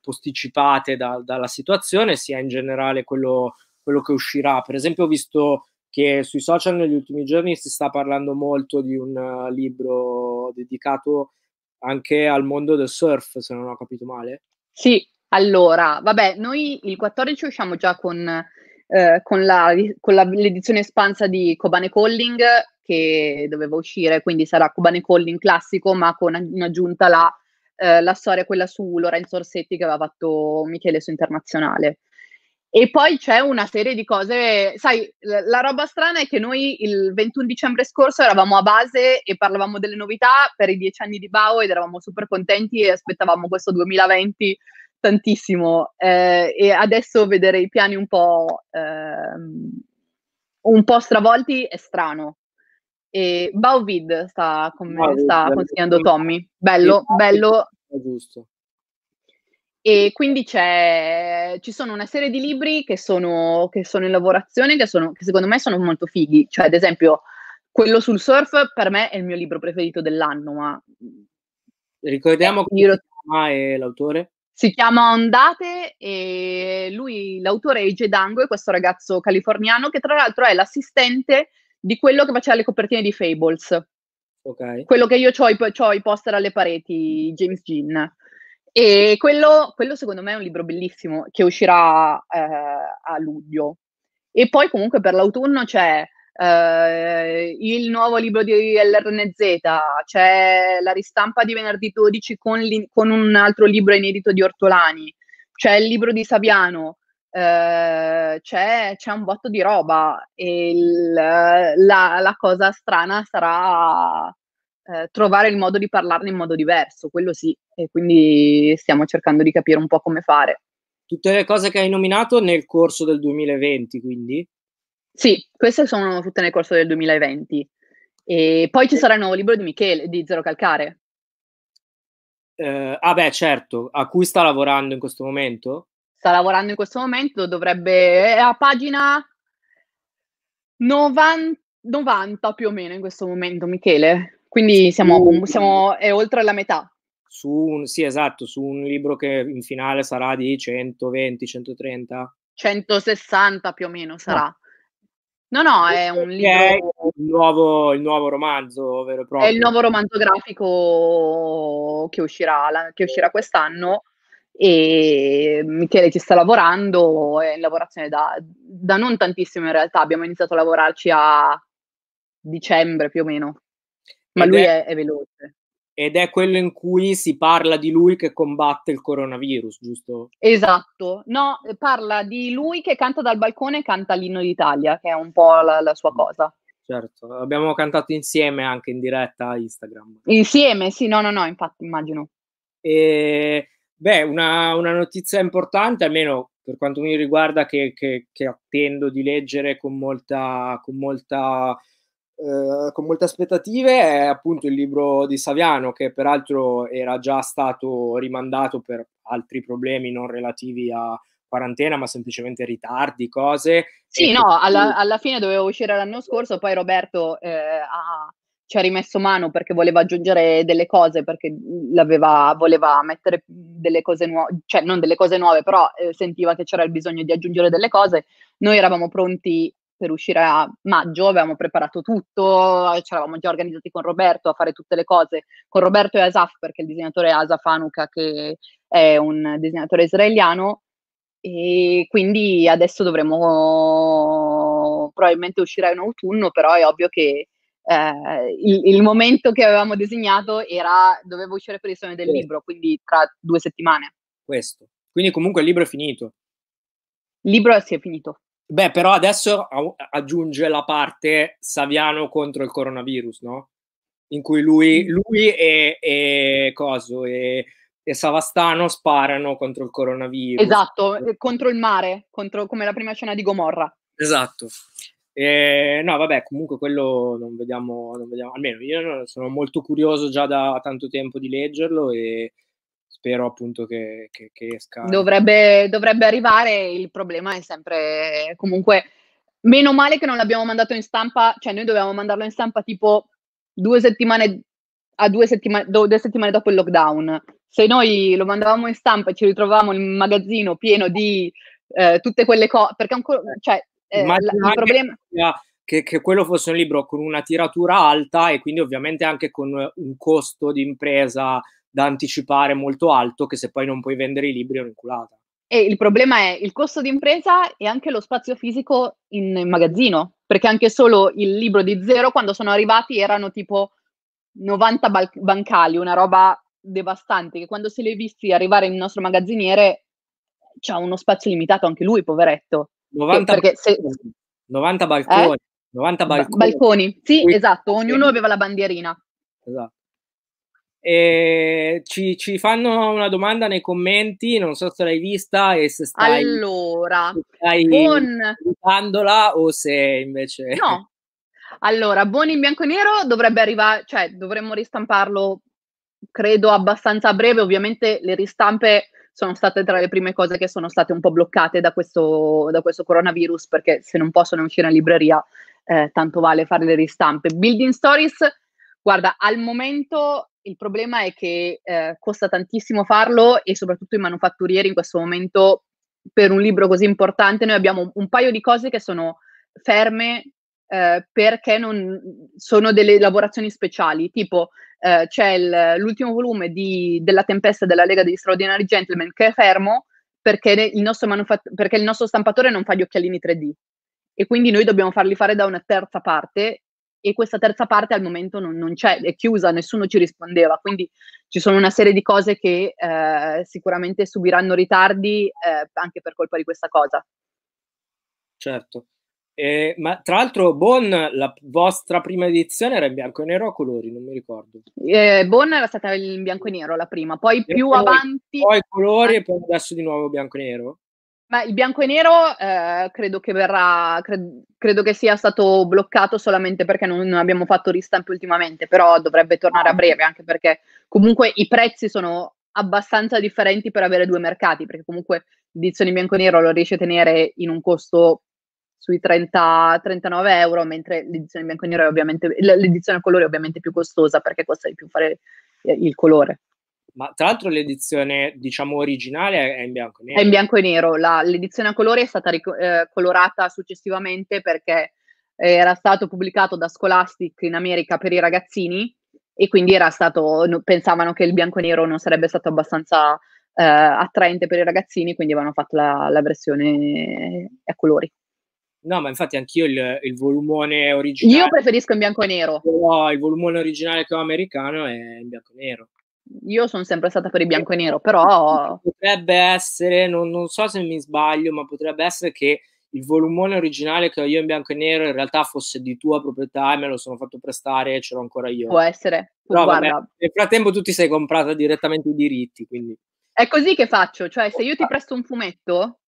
posticipate da, dalla situazione, sia in generale quello, quello, che uscirà. Per esempio ho visto che sui social negli ultimi giorni si sta parlando molto di un uh, libro dedicato anche al mondo del surf, se non ho capito male. Sì, allora, vabbè, noi il 14 usciamo già con, eh, con, la, con la, l'edizione espansa di Kobane Calling, che doveva uscire, quindi sarà Cubane Calling classico, ma con un'aggiunta la, eh, la storia quella su Lorenzo Orsetti che aveva fatto Michele su Internazionale. E poi c'è una serie di cose, sai, la roba strana è che noi il 21 dicembre scorso eravamo a base e parlavamo delle novità per i dieci anni di Bao ed eravamo super contenti e aspettavamo questo 2020 tantissimo. Eh, e adesso vedere i piani un po', eh, un po' stravolti è strano, e Bauvid sta, com- ah, sta bello, consigliando bello. Tommy. Bello, bello. Giusto. E quindi ci sono una serie di libri che sono, che sono in lavorazione, che, sono, che, secondo me sono molto fighi. Cioè, ad esempio, quello sul surf per me è il mio libro preferito dell'anno. Ma... Ricordiamo eh, che si chiama eh, l'autore? Si chiama Ondate e lui, l'autore è Igedango, è questo ragazzo californiano che tra l'altro è l'assistente di quello che faceva le copertine di Fables. Okay. Quello che io ho i, i poster alle pareti, James Ginn. E quello, quello, secondo me è un libro bellissimo che uscirà eh, a luglio. E poi comunque per l'autunno c'è eh, il nuovo libro di LRNZ, c'è la ristampa di venerdì 12 con, con un altro libro inedito di Ortolani, c'è il libro di Saviano, eh, c'è, c'è, un botto di roba e il, la, la, cosa strana sarà eh, trovare il modo di parlarne in modo diverso, quello sì, e quindi stiamo cercando di capire un po' come fare. Tutte le cose che hai nominato nel corso del 2020, quindi? Sì, queste sono tutte nel corso del 2020. E poi ci sarà il nuovo libro di Michele, di Zero Calcare. Eh, ah beh, certo, a cui sta lavorando in questo momento? sta lavorando in questo momento, dovrebbe, è a pagina 90, 90 più o meno in questo momento, Michele. Quindi siamo, siamo è oltre la metà. Su un, sì, esatto, su un libro che in finale sarà di 120, 130. 160 più o meno sarà. Ah. No, no, è un libro. È il nuovo, il nuovo romanzo vero e proprio. È il nuovo romanzo grafico che uscirà, che uscirà quest'anno e Michele ci sta lavorando, è in lavorazione da, da non tantissimo in realtà, abbiamo iniziato a lavorarci a dicembre più o meno, ma ed lui è, è, veloce. Ed è quello in cui si parla di lui che combatte il coronavirus, giusto? Esatto, no, parla di lui che canta dal balcone e canta l'inno d'Italia, che è un po' la, la sua mm, cosa. Certo, abbiamo cantato insieme anche in diretta a Instagram. Insieme, sì, no, no, no, infatti immagino. E Beh, una, una, notizia importante, almeno per quanto mi riguarda, che, che, che attendo di leggere con molta, con molta Uh, con molte aspettative è appunto il libro di Saviano, che peraltro era già stato rimandato per altri problemi non relativi a quarantena, ma semplicemente ritardi, cose. Sì, e no, alla, alla, fine doveva uscire l'anno scorso, poi Roberto eh, ha ci ha rimesso mano perché voleva aggiungere delle cose, perché mhmm, voleva mettere delle cose nuove, cioè non delle cose nuove, però eh, sentiva che c'era il bisogno di aggiungere delle cose. Noi eravamo pronti per uscire a maggio, avevamo preparato tutto, ci eravamo già organizzati con Roberto a fare tutte le cose, con Roberto e Asaf, perché il disegnatore è Asaf Hanuka, che è un disegnatore israeliano, e quindi adesso dovremo probabilmente uscire in autunno, però è ovvio che eh, il, il, momento che avevamo disegnato era dovevo uscire per il sogno del sì. libro, quindi tra due settimane. Questo. Quindi comunque il libro è finito. Il libro si è finito. Beh, però adesso aggiunge la parte Saviano contro il coronavirus, no? In cui lui, mm. lui e, e, coso, e, e, Savastano sparano contro il coronavirus. Esatto, contro il mare, contro, come la prima scena di Gomorra. Esatto. Eh, no, vabbè, comunque quello non vediamo, non vediamo, almeno io sono molto curioso già da tanto tempo di leggerlo e spero appunto che, che, che esca. Dovrebbe, dovrebbe, arrivare, il problema è sempre comunque, meno male che non l'abbiamo mandato in stampa, cioè noi dovevamo mandarlo in stampa tipo due settimane, a due, settima, due settimane dopo il lockdown. Se noi lo mandavamo in stampa e ci ritrovavamo il magazzino pieno di eh, tutte quelle cose, perché ancora, cioè, eh, la, il problema... Che, che, quello fosse un libro con una tiratura alta e quindi ovviamente anche con un costo di impresa da anticipare molto alto che se poi non puoi vendere i libri è un'inculata. E il problema è il costo di impresa e anche lo spazio fisico in, in magazzino, perché anche solo il libro di zero quando sono arrivati erano tipo 90 bal- bancali, una roba devastante che quando se li hai visti arrivare il nostro magazziniere c'ha uno spazio limitato anche lui, poveretto. 90, perché se... 90 balconi. Eh? 90 balconi. balconi. Sì, Quindi, esatto, ognuno sì. aveva la bandierina. Esatto. E ci, ci, fanno una domanda nei commenti, non so se l'hai vista e se stai, allora, se stai buon... o se invece... No, allora, Buoni in bianco e nero dovrebbe arrivare, cioè dovremmo ristamparlo, credo, abbastanza a breve, ovviamente le ristampe sono state tra le prime cose che sono state un po' bloccate da questo, da questo coronavirus, perché se non possono uscire in libreria, eh, tanto vale fare le ristampe. Building Stories, guarda, al momento il problema è che eh, costa tantissimo farlo e soprattutto i manufatturieri in questo momento per un libro così importante noi abbiamo un paio di cose che sono ferme eh, perché non, sono delle lavorazioni speciali, tipo eh, c'è il, l'ultimo volume di, della Tempesta della Lega degli Straordinari Gentlemen che è fermo perché il, manufatt- perché il nostro stampatore non fa gli occhialini 3D e quindi noi dobbiamo farli fare da una terza parte e questa terza parte al momento non, non, c'è, è chiusa, nessuno ci rispondeva, quindi ci sono una serie di cose che eh, sicuramente subiranno ritardi eh, anche per colpa di questa cosa. Certo, eh, ma tra l'altro, Bon, la vostra prima edizione era in bianco e nero a colori? Non mi ricordo. Eh, bon era stata in bianco e nero la prima, poi e più poi, avanti. Poi colori e ah. poi adesso di nuovo bianco e nero. Ma il bianco e nero eh, credo che verrà, cred- credo che sia stato bloccato solamente perché non, non abbiamo fatto ristampe ultimamente, però dovrebbe tornare a ah. breve anche perché comunque i prezzi sono abbastanza differenti per avere due mercati, perché comunque l'edizione bianco e nero lo riesce a tenere in un costo sui 30, 39 euro, mentre l'edizione bianco e nero è ovviamente, l'edizione a colore è ovviamente più costosa perché costa di più fare eh, il colore. Ma tra l'altro l'edizione, diciamo, originale è in bianco e nero. È in bianco e nero, La, l'edizione a colore è stata rico- eh, colorata successivamente perché era stato pubblicato da Scholastic in America per i ragazzini e quindi era stato, no, pensavano che il bianco e nero non sarebbe stato abbastanza eh, attraente per i ragazzini, quindi avevano fatto la, la versione eh, a colori. No, ma infatti anch'io il, il volumone originale. Io preferisco in bianco e nero. No, il volumone originale che ho americano è in bianco e nero. Io sono sempre stata per il bianco e nero, eh, però. Potrebbe essere, non, non so se mi sbaglio, ma potrebbe essere che il volumone originale che ho io in bianco e nero in realtà fosse di tua proprietà e me lo sono fatto prestare e ce l'ho ancora io. Può essere. Però, vabbè, nel frattempo tu ti sei comprata direttamente i diritti, quindi. È così che faccio, cioè se io ti presto un fumetto,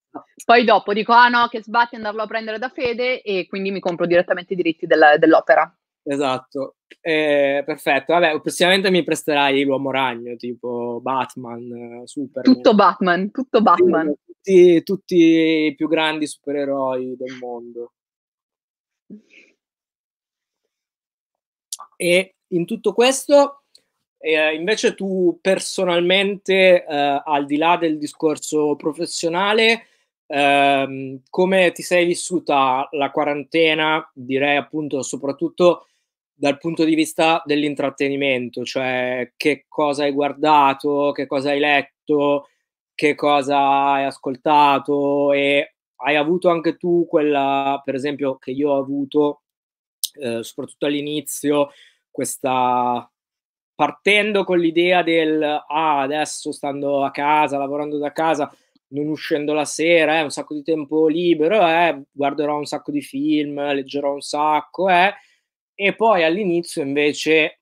poi dopo dico, ah no, che sbatti andarlo a prendere da Fede e quindi mi compro direttamente i diritti della, dell'opera. Esatto, eh, perfetto. Vabbè, prossimamente mi presterai l'uomo ragno, tipo Batman, Super. Tutto Batman, tutto Batman. Tutti, tutti i più grandi supereroi del mondo. E in tutto questo, eh, invece tu personalmente, eh, al di là del discorso professionale, Ehm, come ti sei vissuta la quarantena, direi appunto soprattutto dal punto di vista dell'intrattenimento, cioè che cosa hai guardato, che cosa hai letto, che cosa hai ascoltato e hai avuto anche tu quella, per esempio, che io ho avuto eh, soprattutto all'inizio, questa partendo con l'idea del ah, adesso stando a casa, lavorando da casa, non uscendo la sera, eh, un sacco di tempo libero, eh, guarderò un sacco di film, leggerò un sacco, eh, e poi all'inizio invece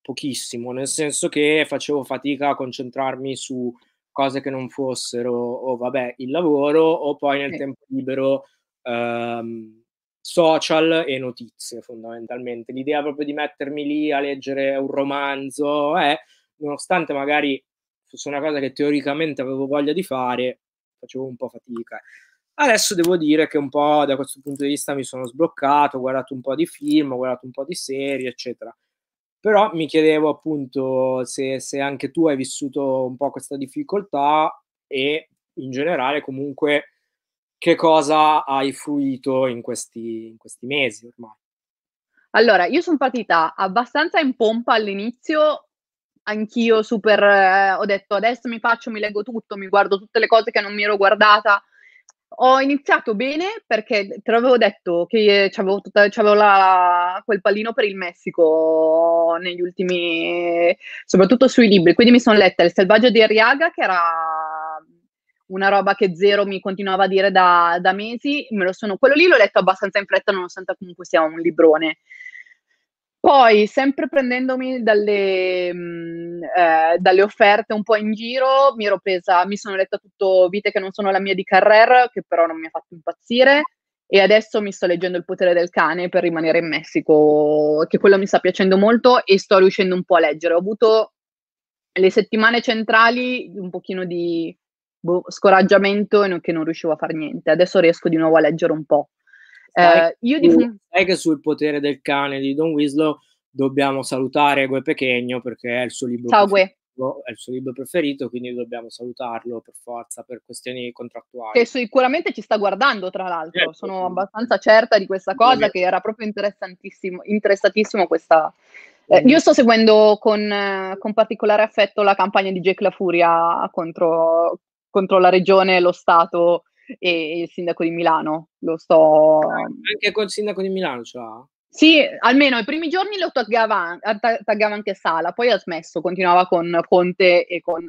pochissimo, nel senso che facevo fatica a concentrarmi su cose che non fossero, o vabbè, il lavoro, o poi nel tempo libero ehm, social e notizie fondamentalmente. L'idea proprio di mettermi lì a leggere un romanzo, eh, nonostante magari fosse una cosa che teoricamente avevo voglia di fare, facevo un po' fatica. Eh. Adesso devo dire che un po' da questo punto di vista mi sono sbloccato, ho guardato un po' di film, ho guardato un po' di serie, eccetera. Però mi chiedevo appunto se, se anche tu hai vissuto un po' questa difficoltà e in generale comunque che cosa hai fruito in questi, in questi mesi ormai. Allora, io sono partita abbastanza in pompa all'inizio anch'io super eh, ho detto adesso mi faccio, mi leggo tutto, mi guardo tutte le cose che non mi ero guardata. Ho iniziato bene perché te l'avevo detto che eh, c'avevo, tutta, c'avevo la, quel pallino per il Messico negli ultimi, soprattutto sui libri. Quindi mi sono letta Il selvaggio di Arriaga, che era una roba che Zero mi continuava a dire da, da mesi. Me lo sono, quello lì l'ho letto abbastanza in fretta, nonostante comunque sia un librone. Poi, sempre prendendomi dalle, mhmm, dalle offerte un po' in giro, mi ero presa mi sono letta tutto Vite che non sono la mia di Carrer, che però non mi ha fatto impazzire, e adesso mi sto leggendo Il potere del cane per rimanere in Messico, che quello mi sta piacendo molto e sto riuscendo un po' a leggere. Ho avuto le settimane centrali un pochino di, boh, scoraggiamento e non che non riuscivo a fare niente. Adesso riesco di nuovo a leggere un po'. Eh, io dico... Sai che sul potere del cane di Don Winslow dobbiamo salutare Gue Pechegno perché è il suo libro Ciao, Gue è il suo libro preferito, quindi dobbiamo salutarlo per forza, per questioni contrattuali. Che sicuramente ci sta guardando, tra l'altro, certo. sono abbastanza certa di questa cosa, Ovviamente. che era proprio interessantissimo, interessatissimo questa... Eh, io sto seguendo con, con, particolare affetto la campagna di Jake La Furia contro, contro la regione e lo Stato e il sindaco di Milano. Lo sto... Ah, anche col sindaco di Milano ce l'ha? Sì, almeno i primi giorni lo taggava, eh, taggava anche Sala, poi ha smesso, continuava con Conte e con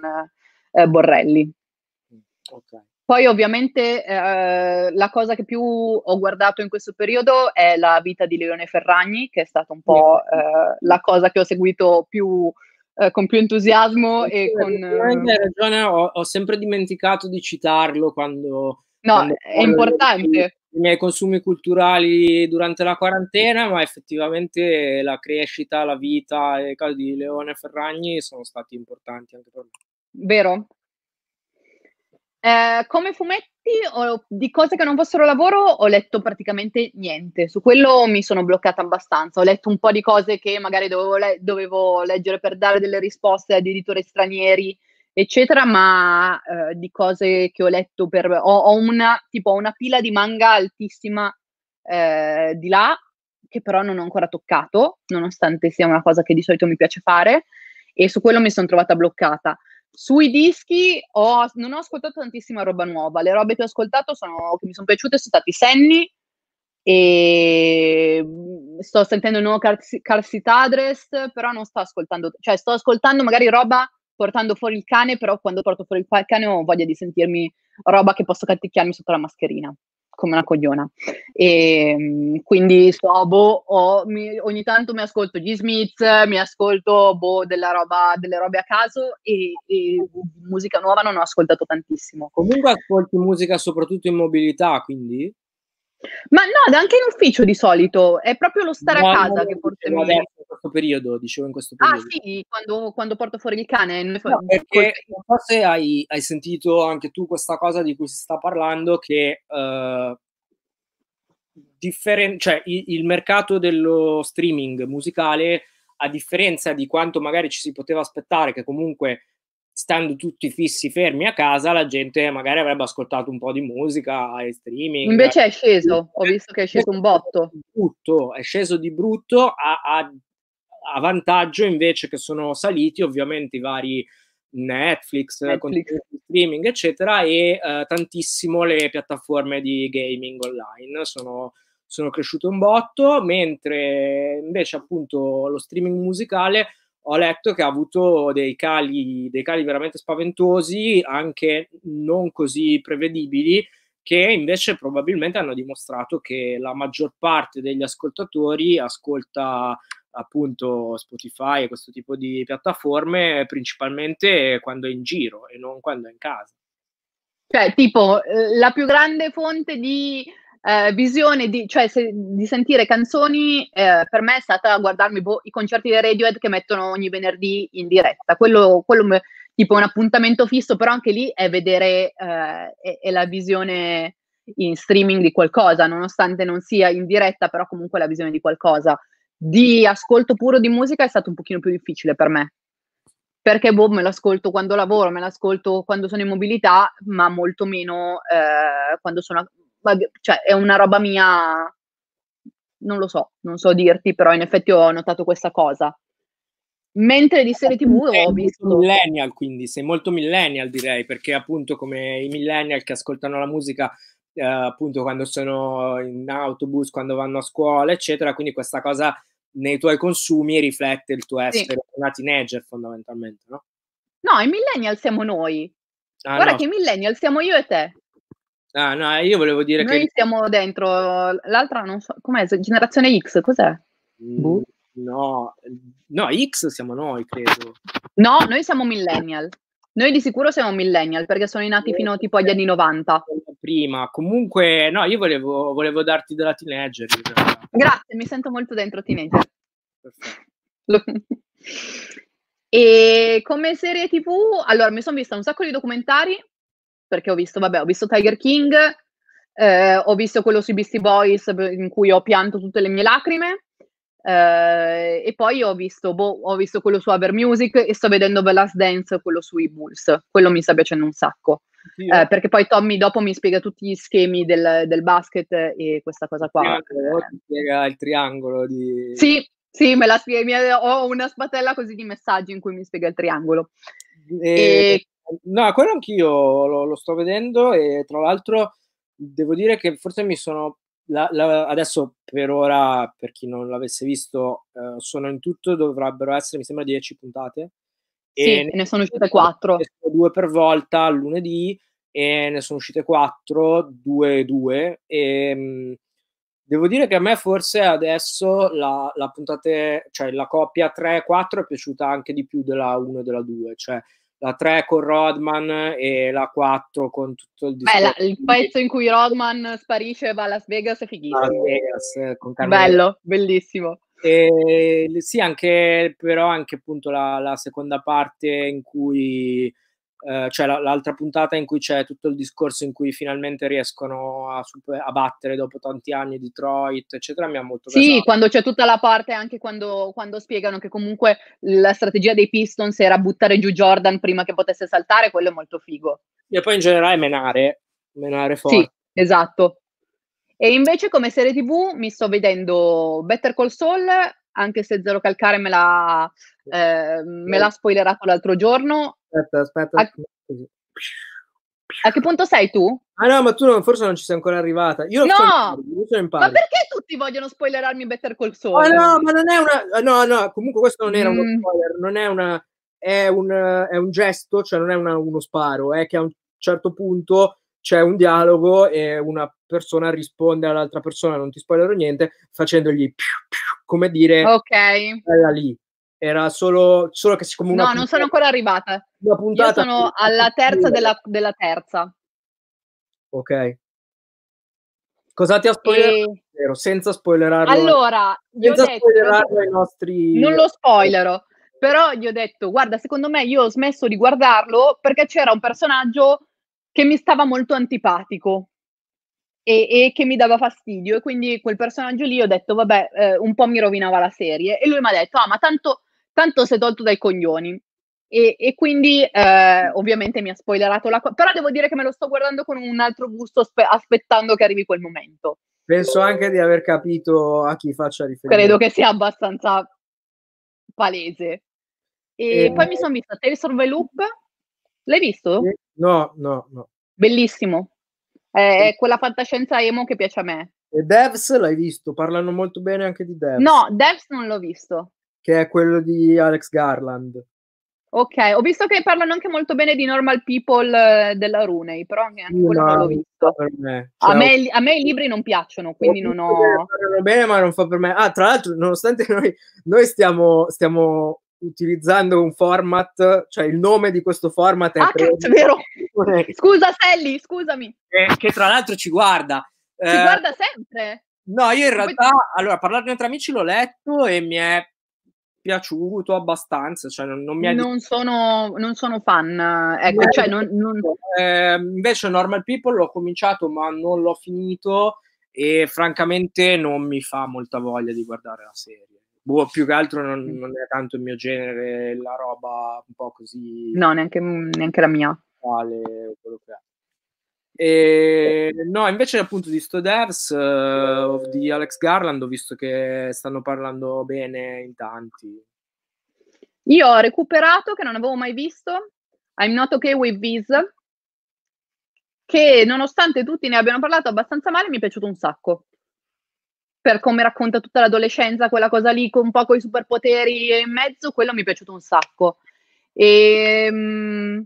eh, Borrelli. Mm, okay. Poi ovviamente eh, la cosa che più ho guardato in questo periodo è la vita di Leone Ferragni, che è stata un po' eh, la cosa che ho seguito più, eh, con più entusiasmo e con... Hai ragione, ho, ho, sempre dimenticato di citarlo quando No, è importante. I miei consumi culturali durante la quarantena, ma effettivamente la crescita, la vita e cose di Leone Ferragni sono stati importanti anche per me. Vero. Eh, come fumetti o di cose che non fossero lavoro ho letto praticamente niente. Su quello mi sono bloccata abbastanza. Ho letto un po' di cose che magari dovevo, le- dovevo leggere per dare delle risposte ad editori stranieri eccetera, ma eh, di cose che ho letto per... Ho, ho, una, tipo, una pila di manga altissima eh, di là, che però non ho ancora toccato, nonostante sia una cosa che di solito mi piace fare, e su quello mi sono trovata bloccata. Sui dischi ho, non ho ascoltato tantissima roba nuova, le robe che ho ascoltato sono, che mi sono piaciute sono stati Senni, e mm, sto sentendo il nuovo Car- Carsit però non sto ascoltando, cioè sto ascoltando magari roba portando fuori il cane, però quando porto fuori il cane ho voglia di sentirmi roba che posso canticchiarmi sotto la mascherina come una cogliona. E, ehm, quindi so, boh, ho, mi, ogni tanto mi ascolto gli Smith, mi ascolto boh, della roba, delle robe a caso e, e, musica nuova non ho ascoltato tantissimo. Comunque ascolti musica soprattutto in mobilità, quindi? Ma no, anche in ufficio di solito, è proprio lo stare no, a casa che forse mi... Adesso, in questo periodo, dicevo in questo ah, periodo. Ah sì, quando, quando porto fuori il cane. No, fuori... perché forse hai, hai, sentito anche tu questa cosa di cui si sta parlando, che uh, differen- cioè, il, il, mercato dello streaming musicale, a differenza di quanto magari ci si poteva aspettare, che comunque stando tutti fissi fermi a casa, la gente magari avrebbe ascoltato un po' di musica e streaming. Invece è sceso, ho visto che è sceso un botto. Brutto, è sceso di brutto a, a, a vantaggio invece che sono saliti ovviamente i vari Netflix, Netflix. streaming, eccetera, e eh, tantissimo le piattaforme di gaming online. Sono, sono cresciute un botto, mentre invece appunto lo streaming musicale ho letto che ha avuto dei cali, dei cali veramente spaventosi, anche non così prevedibili, che invece probabilmente hanno dimostrato che la maggior parte degli ascoltatori ascolta appunto Spotify e questo tipo di piattaforme principalmente quando è in giro e non quando è in casa. Cioè, tipo, eh, la più grande fonte di eh, visione di, cioè, se, di, sentire canzoni eh, per me è stata guardarmi boh, i concerti dei Radiohead che mettono ogni venerdì in diretta. Quello, quello tipo un appuntamento fisso, però anche lì è vedere eh, è, è la visione in streaming di qualcosa, nonostante non sia in diretta, però comunque la visione di qualcosa. Di ascolto puro di musica è stato un pochino più difficile per me. Perché boh, me l'ascolto quando lavoro, me l'ascolto quando sono in mobilità, ma molto meno eh, quando sono ma, cioè, è una roba mia, non lo so, non so dirti, però in effetti ho notato questa cosa. Mentre di serie TV ho visto. Millennial, quindi sei molto millennial, direi, perché appunto come i millennial che ascoltano la musica eh, appunto quando sono in autobus, quando vanno a scuola, eccetera. Quindi questa cosa nei tuoi consumi riflette il tuo essere sì. una teenager, fondamentalmente, no? No, i millennial siamo noi. Ah, Guarda no. che millennial siamo io e te. Ah, no, io volevo dire Noi che. Noi siamo dentro, l'altra non so. Com'è? Generazione X, cos'è? Mm, boh. no, no, X siamo noi, credo. No, noi siamo millennial. Noi di sicuro siamo millennial perché sono nati fino eh, tipo agli anni 90. Prima, comunque, no, io volevo, volevo darti della teenager. Grazie, mi sento molto dentro teenager. e come serie tv, allora mi sono vista un sacco di documentari perché ho visto, vabbè, ho visto Tiger King, eh, ho visto quello sui Beastie Boys in cui ho pianto tutte le mie lacrime. Eh, e poi ho visto, boh, ho visto quello su Aver Music e sto vedendo The Last Dance, quello sui Bulls. Quello mi sta piacendo un sacco. Eh, perché poi Tommy dopo mi spiega tutti gli schemi del, del basket e questa cosa qua. Ti spiega il triangolo di... Sì, sì, me la spiega. Ho una spatella così di messaggi in cui mi spiega il triangolo. E... E No, quello anch'io lo, lo, sto vedendo e tra l'altro devo dire che forse mi sono... La, la, adesso per ora, per chi non l'avesse visto, eh, sono in tutto, dovrebbero essere, mi sembra, 10 puntate. E sì, ne, ne sono uscite 4. Due per volta lunedì e ne sono uscite 4, 2 e 2. E, mh, devo dire che a me forse adesso la, la puntata, cioè la coppia 3-4 e è piaciuta anche di più della 1 e della 2. Cioè, la 3 con Rodman e la 4 con tutto il discorso. Bella, il pezzo in cui Rodman sparisce e va a Las Vegas è fighissimo. Las Vegas eh, con Carmelo. Bello, bellissimo. E, sì, anche, però anche appunto la, la seconda parte in cui eh, cioè la, l'altra puntata in cui c'è tutto il discorso in cui finalmente riescono a, super, a battere dopo tanti anni Detroit, eccetera, mi ha molto Sì, casato. quando c'è tutta la parte anche quando, quando, spiegano che comunque la strategia dei Pistons era buttare giù Jordan prima che potesse saltare, quello è molto figo. E poi in generale menare, menare forte. Sì, esatto. E invece come serie TV mi sto vedendo Better Call Saul, anche se Zero Calcare me l'ha, eh, me l'ha spoilerato l'altro giorno, aspetta, aspetta. A... a... che punto sei tu? Ah no, ma tu non, forse non ci sei ancora arrivata. Io no! Sono, in pari. Ma perché tutti vogliono spoilerarmi Better Call Saul? Ah no, ma non è una... Ah, no, no, comunque questo non era mm. uno spoiler, non è una... È un, è un gesto, cioè non è una, uno sparo, è che a un certo punto c'è un dialogo e una persona risponde all'altra persona, non ti spoilerò niente, facendogli più, più, come dire, ok, era lì era solo, solo che siccome una No, puntata, non sono ancora arrivata. Una puntata Io sono alla terza della, della terza. Ok. Cosa ti ha spoilerato? E... Senza spoilerarlo. Allora, gli senza ho detto, ai nostri... Non lo spoilerò, però gli ho detto, guarda, secondo me io ho smesso di guardarlo perché c'era un personaggio che mi stava molto antipatico e, e che mi dava fastidio e quindi quel personaggio lì ho detto, vabbè, eh, un po' mi rovinava la serie e lui mi ha detto, ah, ma tanto tanto sei tolto dai coglioni. E, e quindi eh, ovviamente mi ha spoilerato la cosa, però devo dire che me lo sto guardando con un altro gusto, spe- aspettando che arrivi quel momento. Penso anche di aver capito a chi faccia riferimento. Credo che sia abbastanza palese. E, e... poi mi sono vista Tales of the Loop, l'hai visto? No, no, no. Bellissimo, è quella fantascienza emo che piace a me. E Devs l'hai visto? Parlano molto bene anche di Devs. No, Devs non l'ho visto che è quello di Alex Garland. Ok, ho visto che parlano anche molto bene di Normal People eh, della Runei, però anche no, quello non l'ho visto. Me. Cioè, a, me, a, me, i libri non piacciono, quindi non ho... Parlano bene, ma non fa per me. Ah, tra l'altro, nonostante noi, noi stiamo, stiamo, utilizzando un format, cioè il nome di questo format è... Ah, cazzo, vero! Scusa Sally, scusami! Eh, che tra l'altro ci guarda. Ci eh, guarda sempre? No, io in realtà, allora, parlarne tra amici l'ho letto e mi è dispiaciuto abbastanza, cioè non, non mi non, sono, non sono fan, ecco, no, cioè non, non... Eh, invece Normal People l'ho cominciato ma non l'ho finito e francamente non mi fa molta voglia di guardare la serie. Boh, più che altro non, mm. non, è tanto il mio genere, la roba un po' così. No, neanche, neanche la mia. Quale, quello che è. E, no, invece appunto di Stoders, uh, eh, di Alex Garland, ho visto che stanno parlando bene in tanti. Io ho recuperato, che non avevo mai visto, I'm Not Okay With This, che nonostante tutti ne abbiano parlato abbastanza male, mi è piaciuto un sacco. Per come racconta tutta l'adolescenza, quella cosa lì, con un po' con i superpoteri in mezzo, quello mi è piaciuto un sacco. E, um,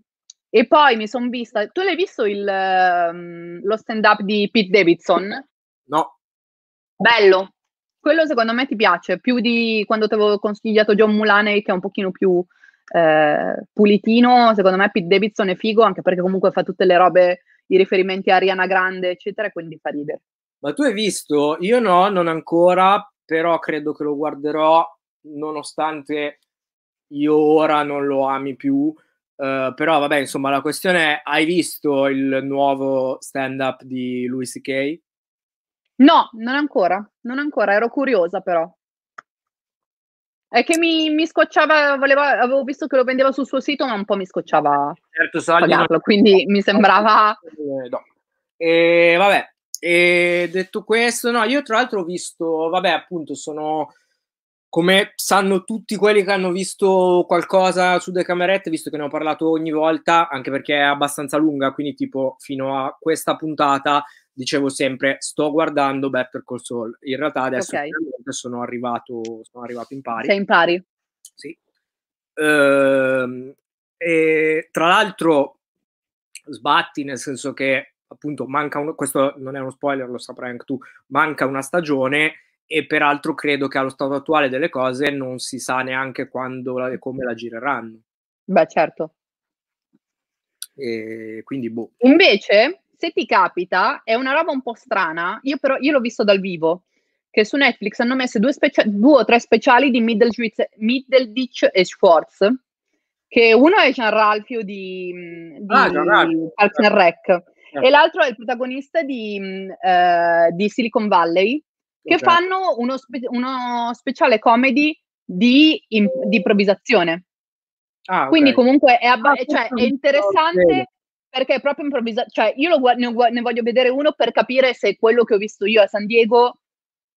e poi mi sono vista. Tu l'hai visto il, um, lo stand up di Pete Davidson? No. Bello. Quello secondo me ti piace più di quando ti avevo consigliato John Mulaney, che è un pochino più eh, pulitino. Secondo me Pete Davidson è figo, anche perché comunque fa tutte le robe, i riferimenti a Ariana Grande, eccetera, quindi fa ridere. Ma tu hai visto? Io no, non ancora, però credo che lo guarderò, nonostante io ora non lo ami più eh, però vabbè, insomma, la questione è, hai visto il nuovo stand-up di Louis C.K.? No, non ancora, non ancora, ero curiosa però. È che mi, mi scocciava, volevo, avevo visto che lo vendeva sul suo sito, ma un po' mi scocciava certo, pagarlo, non... quindi mi sembrava... Eh, no. E vabbè, e detto questo, no, io tra l'altro ho visto, vabbè, appunto, sono come sanno tutti quelli che hanno visto qualcosa su The camerette, visto che ne ho parlato ogni volta, anche perché è abbastanza lunga, quindi tipo fino a questa puntata dicevo sempre sto guardando Better Call Saul. In realtà adesso okay. sono, arrivato, sono arrivato in pari. Sei in pari? Sì. Ehm, e, tra l'altro sbatti nel senso che appunto manca un, questo non è uno spoiler, lo saprai anche tu, manca una stagione e peraltro credo che allo stato attuale delle cose non si sa neanche quando e come la gireranno. Beh, certo. E quindi boh. Invece, se ti capita, è una roba un po' strana, io però io l'ho visto dal vivo, che su Netflix hanno messo due, specia- due o tre speciali di Middleditch, Middleditch e Schwartz, che uno è Gian Ralphio di, di ah, Parks and certo. Rec, e certo. l'altro è il protagonista di, uh, di Silicon Valley, che okay. fanno uno, spe- uno, speciale comedy di, in- di improvvisazione. Ah, okay. Quindi comunque è, abba- ah, eh, cioè, è interessante perché è proprio improvvisazione. Cioè, io gu- ne, gu- ne, voglio vedere uno per capire se quello che ho visto io a San Diego,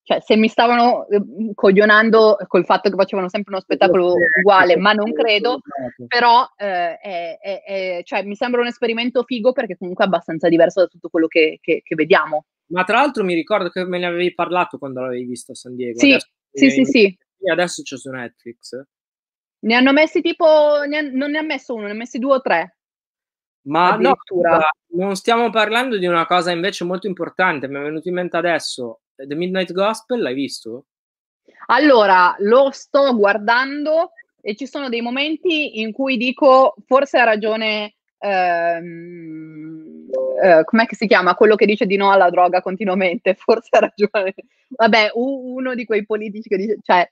cioè se mi stavano eh, coglionando col fatto che facevano sempre uno spettacolo uguale, ma non credo, però eh, è, è, cioè, mi sembra un esperimento figo perché comunque è abbastanza diverso da tutto quello che, che, che vediamo. Ma tra l'altro mi ricordo che me ne avevi parlato quando l'avevi visto a San Diego. Sì, adesso, sì, sì, in... Adesso c'è su Netflix. Ne hanno messi tipo, ne ha... non ne ha messo uno, ne ha messi due o tre. Ma no, non stiamo parlando di una cosa invece molto importante, mi è venuto in mente adesso. The Midnight Gospel, l'hai visto? Allora, lo sto guardando e ci sono dei momenti in cui dico, forse ha ragione... Ehm eh, com'è che si chiama? Quello che dice di no alla droga continuamente, forse ha ragione. Vabbè, uno di quei politici che dice, cioè,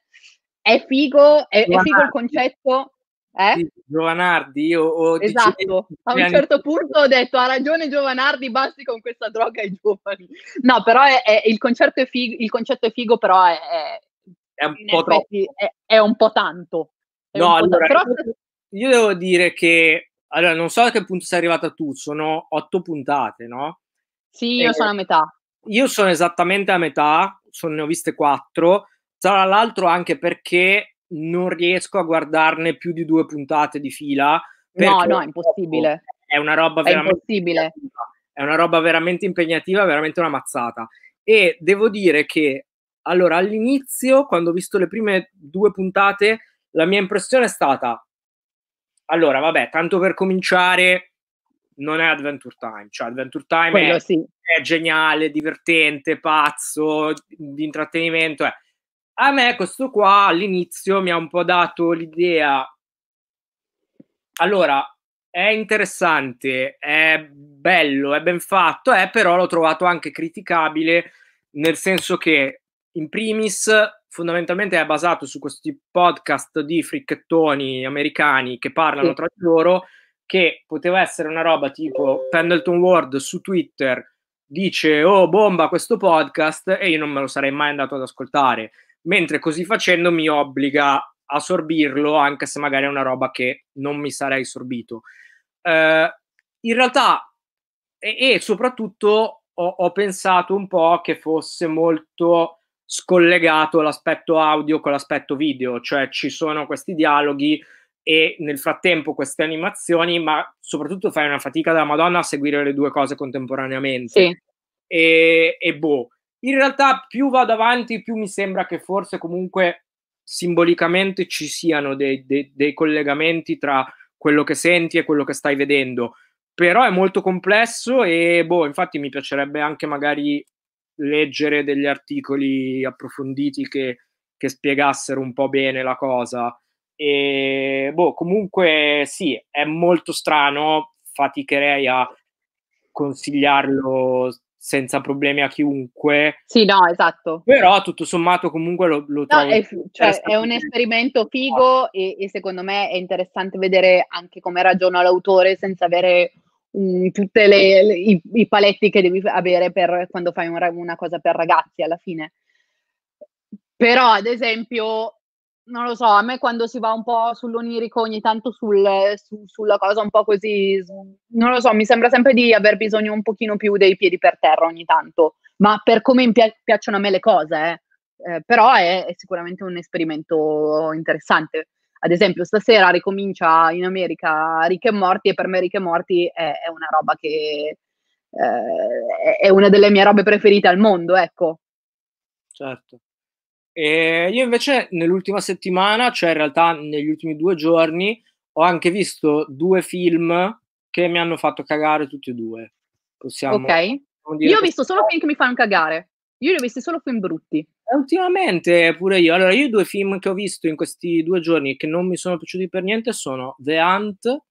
è figo, è, è figo il concetto. Eh? Sì, Giovanardi, o, o esatto. a un certo punto ho detto ha ragione Giovanardi, basti con questa droga ai giovani. No, però è, è, il, concetto è figo, il concetto è figo, però è, è, un, po effetti, è un, po tanto. No, po allora, tanto. Però... io devo dire che allora, non so a che punto sei arrivata tu, sono otto puntate, no? Sì, io e eh, sono a metà. Io sono esattamente a metà, sono, ne ho viste quattro, tra l'altro anche perché non riesco a guardarne più di due puntate di fila. No, no, è impossibile. È una roba è veramente... Impossibile. È una roba veramente impegnativa, veramente una mazzata. E devo dire che, allora, all'inizio, quando ho visto le prime due puntate, la mia impressione è stata allora, vabbè, tanto per cominciare, non è Adventure Time, cioè Adventure Time è, sì. è, geniale, divertente, pazzo, di intrattenimento. Eh. A me questo qua all'inizio mi ha un po' dato l'idea. Allora, è interessante, è bello, è ben fatto, è eh, però l'ho trovato anche criticabile, nel senso che in primis fondamentalmente è basato su questi podcast di fricchettoni americani che parlano tra di loro, che poteva essere una roba tipo Pendleton Ward su Twitter dice oh bomba questo podcast e io non me lo sarei mai andato ad ascoltare, mentre così facendo mi obbliga a sorbirlo anche se magari è una roba che non mi sarei sorbito. Eh, in realtà e, e soprattutto ho, ho pensato un po' che fosse molto scollegato l'aspetto audio con l'aspetto video, cioè ci sono questi dialoghi e nel frattempo queste animazioni, ma soprattutto fai una fatica della Madonna a seguire le due cose contemporaneamente. Sì. E, e boh, in realtà più vado avanti, più mi sembra che forse comunque simbolicamente ci siano dei, dei, dei collegamenti tra quello che senti e quello che stai vedendo però è molto complesso e boh, infatti mi piacerebbe anche magari leggere degli articoli approfonditi che, che spiegassero un po' bene la cosa. E boh, comunque sì, è molto strano, faticherei a consigliarlo senza problemi a chiunque. Sì, no, esatto. Però tutto sommato comunque lo, lo no, trovo... È, cioè, è un esperimento figo e, e, secondo me è interessante vedere anche come ragiona l'autore senza avere Mm, tutti i, i, paletti che devi avere per quando fai un, una cosa per ragazzi alla fine. Però, ad esempio, non lo so, a me quando si va un po' sull'onirico, ogni tanto sul, su, sulla cosa un po' così, non lo so, mi sembra sempre di aver bisogno un pochino più dei piedi per terra ogni tanto, ma per come pia- piacciono a me le cose, eh. Eh, però è, è sicuramente un esperimento interessante ad esempio stasera ricomincia in America Rick e Morti e per me Rick e Morti è, è una roba che eh, è una delle mie robe preferite al mondo, ecco. Certo. E io invece nell'ultima settimana, cioè in realtà negli ultimi due giorni, ho anche visto due film che mi hanno fatto cagare tutti e due. Possiamo, ok. Possiamo io ho visto solo film che mi fanno cagare. Io li ho visti solo film brutti. Ultimamente pure io. Allora, io due film che ho visto in questi due giorni che non mi sono piaciuti per niente sono The Hunt.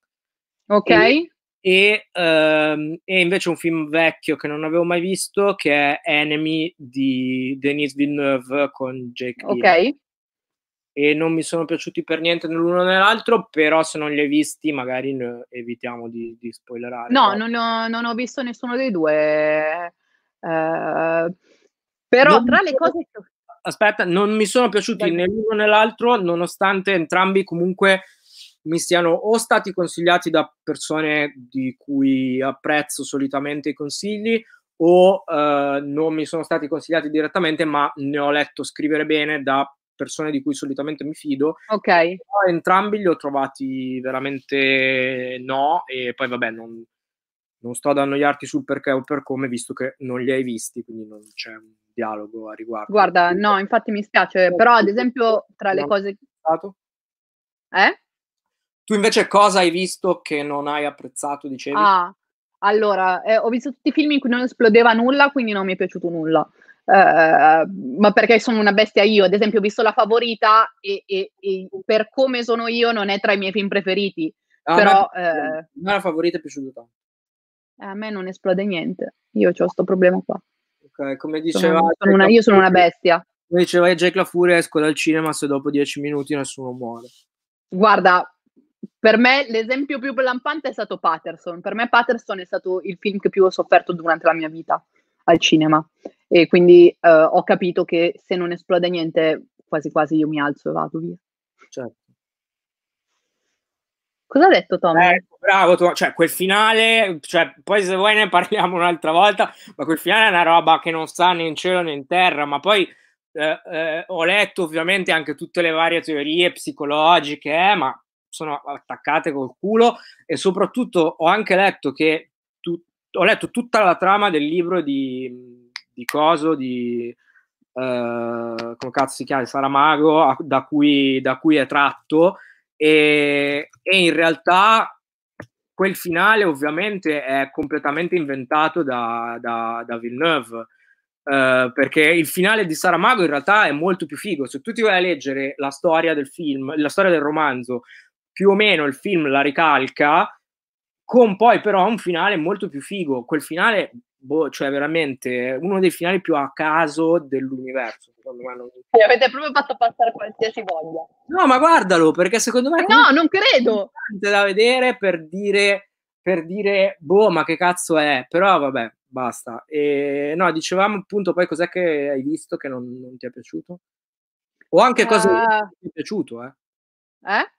Ok. E, e, um, e invece un film vecchio che non avevo mai visto che è Enemy di Denis Villeneuve con Jake. Ok. Hill. E non mi sono piaciuti per niente né l'uno né l'altro, però se non li hai visti magari evitiamo di, di spoilerare. No, non ho, non ho, visto nessuno dei due. Uh, però non tra le cose che ho aspetta, non mi sono piaciuti né l'uno né l'altro, nonostante entrambi comunque mi siano o stati consigliati da persone di cui apprezzo solitamente i consigli o eh, non mi sono stati consigliati direttamente, ma ne ho letto scrivere bene da persone di cui solitamente mi fido. Ok. Entrambi li ho trovati veramente no e poi vabbè, non, non sto ad annoiarti sul perché o per come, visto che non li hai visti, quindi non c'è un dialogo a riguardo. Guarda, no, infatti mi spiace, però ad esempio tra le cose... Eh? Tu invece cosa hai visto che non hai apprezzato, dicevi? Ah, allora, eh, ho visto tutti i film in cui non esplodeva nulla, quindi non mi è piaciuto nulla. Eh, ma perché sono una bestia io, ad esempio ho visto La Favorita e, e, e per come sono io non è tra i miei film preferiti. Ah, però, a me, eh... la favorita è piaciuta tanto a me non esplode niente, io ho questo problema qua. Ok, come diceva... Sono, sono una, io sono una bestia. Come diceva Jack La Furia, esco dal cinema se dopo dieci minuti nessuno muore. Guarda, per me l'esempio più lampante è stato Patterson. Per me Patterson è stato il film che più ho sofferto durante la mia vita al cinema. E quindi eh, ho capito che se non esplode niente, quasi quasi io mi alzo e vado via. Certo. Cosa ha detto Tommy? Eh, bravo, tu, cioè quel finale, cioè, poi se vuoi ne parliamo un'altra volta, ma quel finale è una roba che non sta né in cielo né in terra, ma poi eh, eh, ho letto ovviamente anche tutte le varie teorie psicologiche, eh, ma sono attaccate col culo e soprattutto ho anche letto che tu, ho letto tutta la trama del libro di, di Coso, di... Eh, come cazzo si chiama? Saramago, da cui, da cui è tratto e, e in realtà quel finale ovviamente è completamente inventato da, da, da Villeneuve eh, perché il finale di Saramago in realtà è molto più figo se tu ti vai a leggere la storia del film la storia del romanzo più o meno il film la ricalca con poi però un finale molto più figo quel finale boh, cioè veramente uno dei finali più a caso dell'universo. Secondo me non... Mi avete proprio fatto passare qualsiasi voglia. No, ma guardalo, perché secondo me... No, non credo! È da vedere per dire, per dire, boh, ma che cazzo è? Però vabbè, basta. E, no, dicevamo appunto poi cos'è che hai visto che non, non ti è piaciuto? O anche cosa eh. ti è piaciuto, eh? Eh?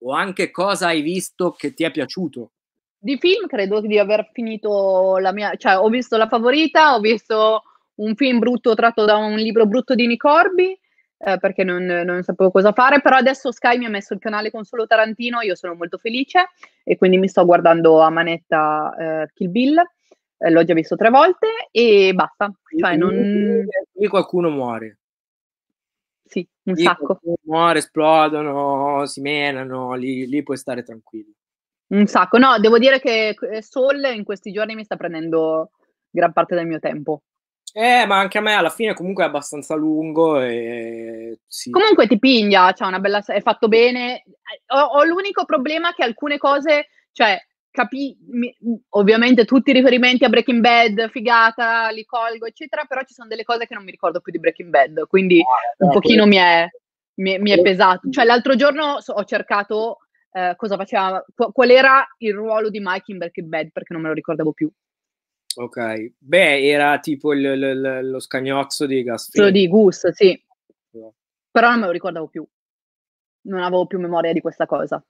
O anche cosa hai visto che ti è piaciuto? Di film credo di aver finito la mia cioè ho visto La favorita, ho visto un film brutto tratto da un libro brutto di Nicorbi, eh, perché non, non, sapevo cosa fare, però adesso Sky mi ha messo il canale con solo Tarantino, io sono molto felice e quindi mi sto guardando a manetta eh, Kill Bill, eh, l'ho già visto tre volte e basta. Cioè, non... E qualcuno muore. Sì, un sacco. Muore, esplodono, si menano, lì, lì puoi stare tranquillo. Un sacco. No, devo dire che eh, Soul in questi giorni mi sta prendendo gran parte del mio tempo. Eh, ma anche a me alla fine comunque è abbastanza lungo e... Sì. Comunque ti piglia, cioè una bella... è fatto bene. Ho, ho l'unico problema che alcune cose, cioè, capi... Mi... ovviamente tutti i riferimenti a Breaking Bad, figata, li colgo, eccetera, però ci sono delle cose che non mi ricordo più di Breaking Bad, quindi ah, un eh, pochino mi è, mi, mi è eh. pesato. Cioè, l'altro giorno ho cercato eh, cosa faceva, qual era il ruolo di Mike in Breaking Bad, perché non me lo ricordavo più. Ok, beh, era tipo il, il, lo scagnozzo di Gaston. Quello di Gus, sì. Però non me lo ricordavo più. Non avevo più memoria di questa cosa.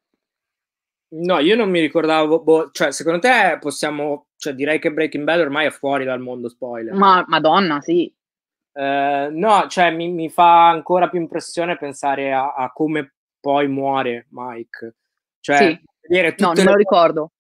No, io non mi ricordavo, boh, cioè, secondo te possiamo, cioè, direi che Breaking Bad ormai è fuori dal mondo spoiler. Ma, madonna, sì. Eh, no, cioè, mi, mi, fa ancora più impressione pensare a, a come poi muore Mike. Cioè, sì. vedere no, non me lo ricordo.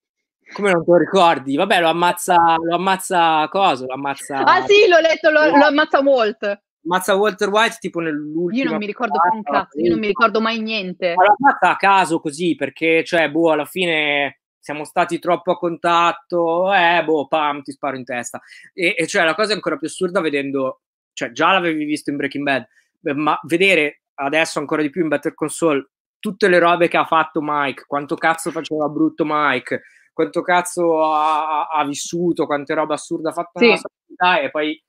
Come non te lo ricordi? Vabbè, lo ammazza, lo ammazza cosa? Lo ammazza... Ah sì, l'ho letto, lo, lo ammazza Walt. Ammazza Walter White tipo nell'ultimo. Io non mi ricordo più un cazzo, io non mi ricordo mai niente. Ma lo ammazza a caso così, perché, cioè, boh, alla fine siamo stati troppo a contatto, eh, boh, pam, ti sparo in testa. E, e cioè, la cosa è ancora più assurda vedendo... Cioè, già l'avevi visto in Breaking Bad, ma vedere adesso ancora di più in Better Console tutte le robe che ha fatto Mike, quanto cazzo faceva brutto Mike, quanto cazzo ha, ha vissuto, quante robe assurde ha fatto sì. società, e poi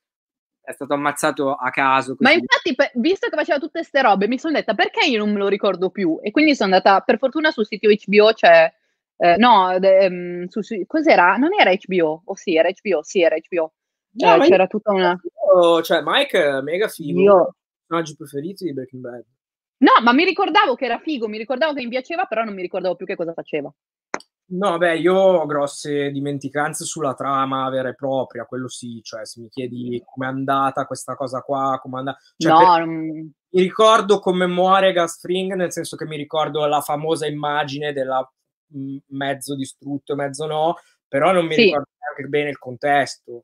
è stato ammazzato a caso. Così. Ma infatti, per, visto che faceva tutte queste robe, mi sono detta perché io non me lo ricordo più? E quindi sono andata, per fortuna sul sito HBO c'è... Eh, no, de, ehm, su, su, cos'era? Non era HBO, o oh, sì, era HBO, sì, era HBO. No, eh, c'era io, tutta una... cioè, Mike mega figo. Io... Personaggi preferiti di Breaking Bad. No, ma mi ricordavo che era figo, mi ricordavo che mi piaceva, però non mi ricordavo più che cosa faceva. No, beh, io ho grosse dimenticanze sulla trama vera e propria, quello sì, cioè se mi chiedi com'è andata questa cosa qua, com'è andata... Cioè, no, per... non... Mi ricordo come muore Gastring, nel senso che mi ricordo la famosa immagine della mm, mezzo distrutto, mezzo no, però non mi sì. ricordo neanche bene il contesto.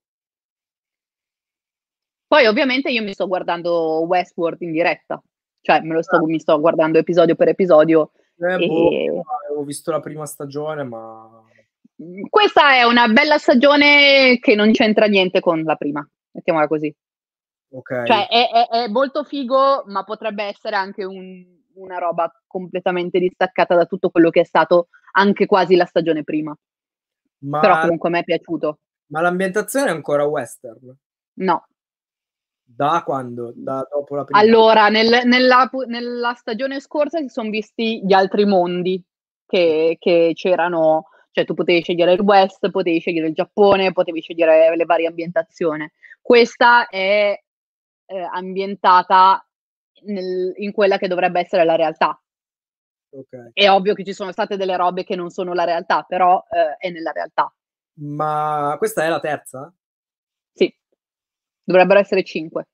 Poi ovviamente io mi sto guardando Westworld in diretta, cioè, sto, mi sto guardando episodio per episodio. Eh, e... boh, avevo visto la prima stagione, ma... Questa è una bella stagione che non c'entra niente con la prima, mettiamola così. Okay. Cioè, è, è, è, molto figo, ma potrebbe essere anche un, una roba completamente distaccata da tutto quello che è stato anche quasi la stagione prima. Ma... Però comunque mi è piaciuto. Ma l'ambientazione è ancora western? No. Da quando? Da dopo la prima allora, nel, nella, nella, stagione scorsa si sono visti gli altri mondi che, che, c'erano, cioè tu potevi scegliere il West, potevi scegliere il Giappone, potevi scegliere le varie ambientazioni. Questa è eh, ambientata nel, in quella che dovrebbe essere la realtà. Okay. È ovvio che ci sono state delle robe che non sono la realtà, però eh, è nella realtà. Ma questa è la terza? Dovrebbero essere 5.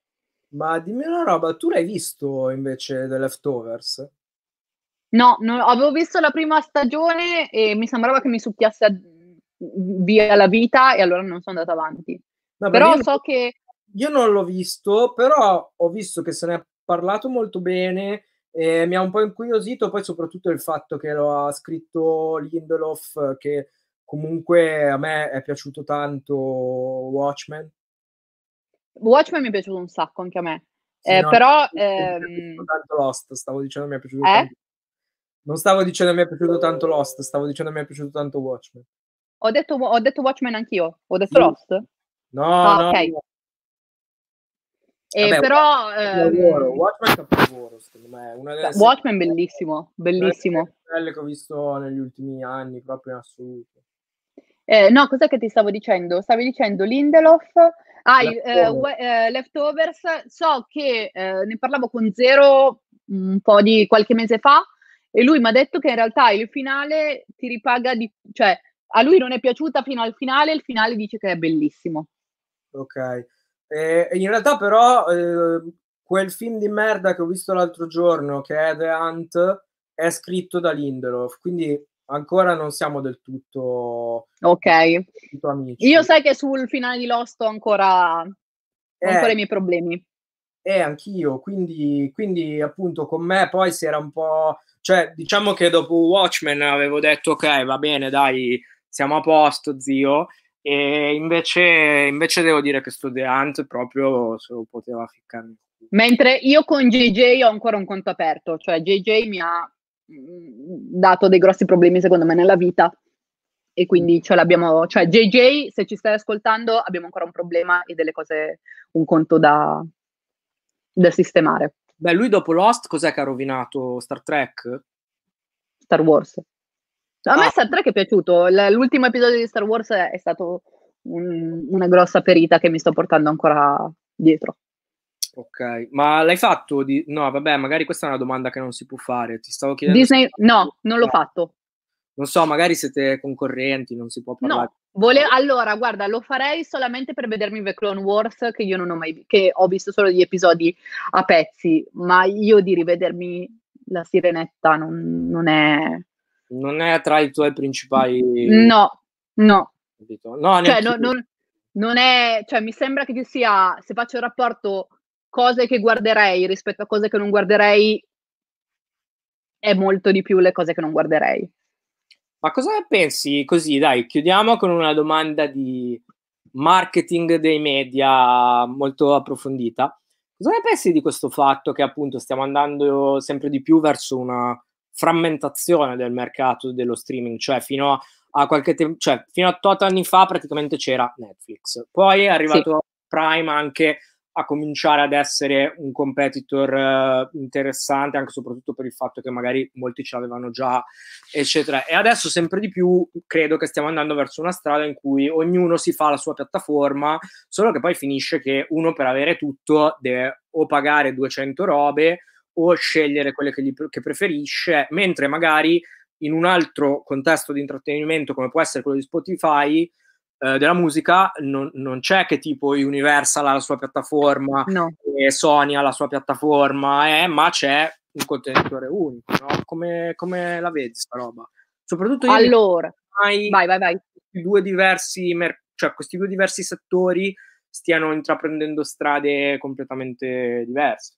Ma dimmi una roba, tu l'hai visto invece The Leftovers? No, non, avevo visto la prima stagione e mi sembrava che mi succhiasse via la vita e allora non sono andata avanti. No, però io, so che... Io non l'ho visto, però ho visto che se ne è parlato molto bene e mi ha un po' incuriosito poi soprattutto il fatto che lo ha scritto Lindelof che comunque a me è piaciuto tanto Watchmen Watchmen mi è piaciuto un sacco anche a me. Sì, eh, no, però ehm... tanto Lost, stavo dicendo mi è piaciuto eh? tanto. Non stavo dicendo mi è piaciuto tanto Lost, stavo dicendo mi è piaciuto tanto Watchmen. Ho detto, ho detto Watchmen anch'io, ho detto sì. Lost? No, ah, no, okay. no. Eh, Vabbè, però ehm... Watchmen è ehm, capolavoro, secondo me. Una delle Watchmen serie... bellissimo, bellissimo. Quelle che ho visto negli ultimi anni, proprio in assoluto. Eh, no, cos'è che ti stavo dicendo? Stavi dicendo Lindelof Ah, eh, Leftovers. Eh, leftovers. So che eh, ne parlavo con Zero mm, un po' di qualche mese fa e lui mi ha detto che in realtà il finale ti ripaga di... cioè a lui non è piaciuta fino al finale, il finale dice che è bellissimo. Ok. Eh, in realtà però ehm, quel film di merda che ho visto l'altro giorno, che è The Hunt, è scritto da Lindelof, quindi ancora non siamo del tutto... Ok uscito amici. Io sai che sul finale di Lost ho ancora, eh, ho ancora i eh. miei problemi. Eh, anch'io, quindi, quindi appunto con me poi si era un po'... Cioè, diciamo che dopo Watchmen avevo detto, ok, va bene, dai, siamo a posto, zio. E invece, invece devo dire che sto The Hunt proprio se lo poteva ficcare. Mentre io con JJ ho ancora un conto aperto, cioè JJ mi ha mm, dato dei grossi problemi secondo me nella vita e quindi ce l'abbiamo, cioè JJ, se ci stai ascoltando, abbiamo ancora un problema e delle cose, un conto da, da sistemare. Beh, lui dopo Lost cos'è che ha rovinato? Star Trek? Star Wars. A ah. me Star Trek è piaciuto, l'ultimo episodio di Star Wars è, stato un, una grossa ferita che mi sto portando ancora dietro. Ok, ma l'hai fatto? Di... No, vabbè, magari questa è una domanda che non si può fare. Ti stavo chiedendo. Disney, no, non l'ho ah. fatto. Non so, magari siete concorrenti, non si può parlare. No, vole- allora, guarda, lo farei solamente per vedermi The Clone Wars, che io non ho mai visto, che ho visto solo gli episodi a pezzi, ma io di rivedermi la sirenetta non, non è... Non è tra i tuoi principali... No, no. no cioè, no, non, non è... Cioè, mi sembra che ci sia, se faccio il rapporto cose che guarderei rispetto a cose che non guarderei, è molto di più le cose che non guarderei. Ma cosa ne pensi? Così, dai, chiudiamo con una domanda di marketing dei media molto approfondita. Cosa ne pensi di questo fatto che appunto stiamo andando sempre di più verso una frammentazione del mercato dello streaming? Cioè, fino a, a qualche tempo, cioè, fino a tot anni fa praticamente c'era Netflix, poi è arrivato sì. Prime anche a cominciare ad essere un competitor eh, interessante, anche soprattutto per il fatto che magari molti ce l'avevano già, eccetera. E adesso sempre di più credo che stiamo andando verso una strada in cui ognuno si fa la sua piattaforma, solo che poi finisce che uno per avere tutto deve o pagare 200 robe o scegliere quelle che, gli, che preferisce, mentre magari in un altro contesto di intrattenimento come può essere quello di Spotify eh, della musica non, non, c'è che tipo Universal ha la sua piattaforma no. e Sony ha la sua piattaforma, eh, ma c'è un contenitore unico, no? come, come, la vedi sta roba? Soprattutto io allora, mai vai, vai, vai. Due diversi mer- cioè questi due diversi settori stiano intraprendendo strade completamente diverse.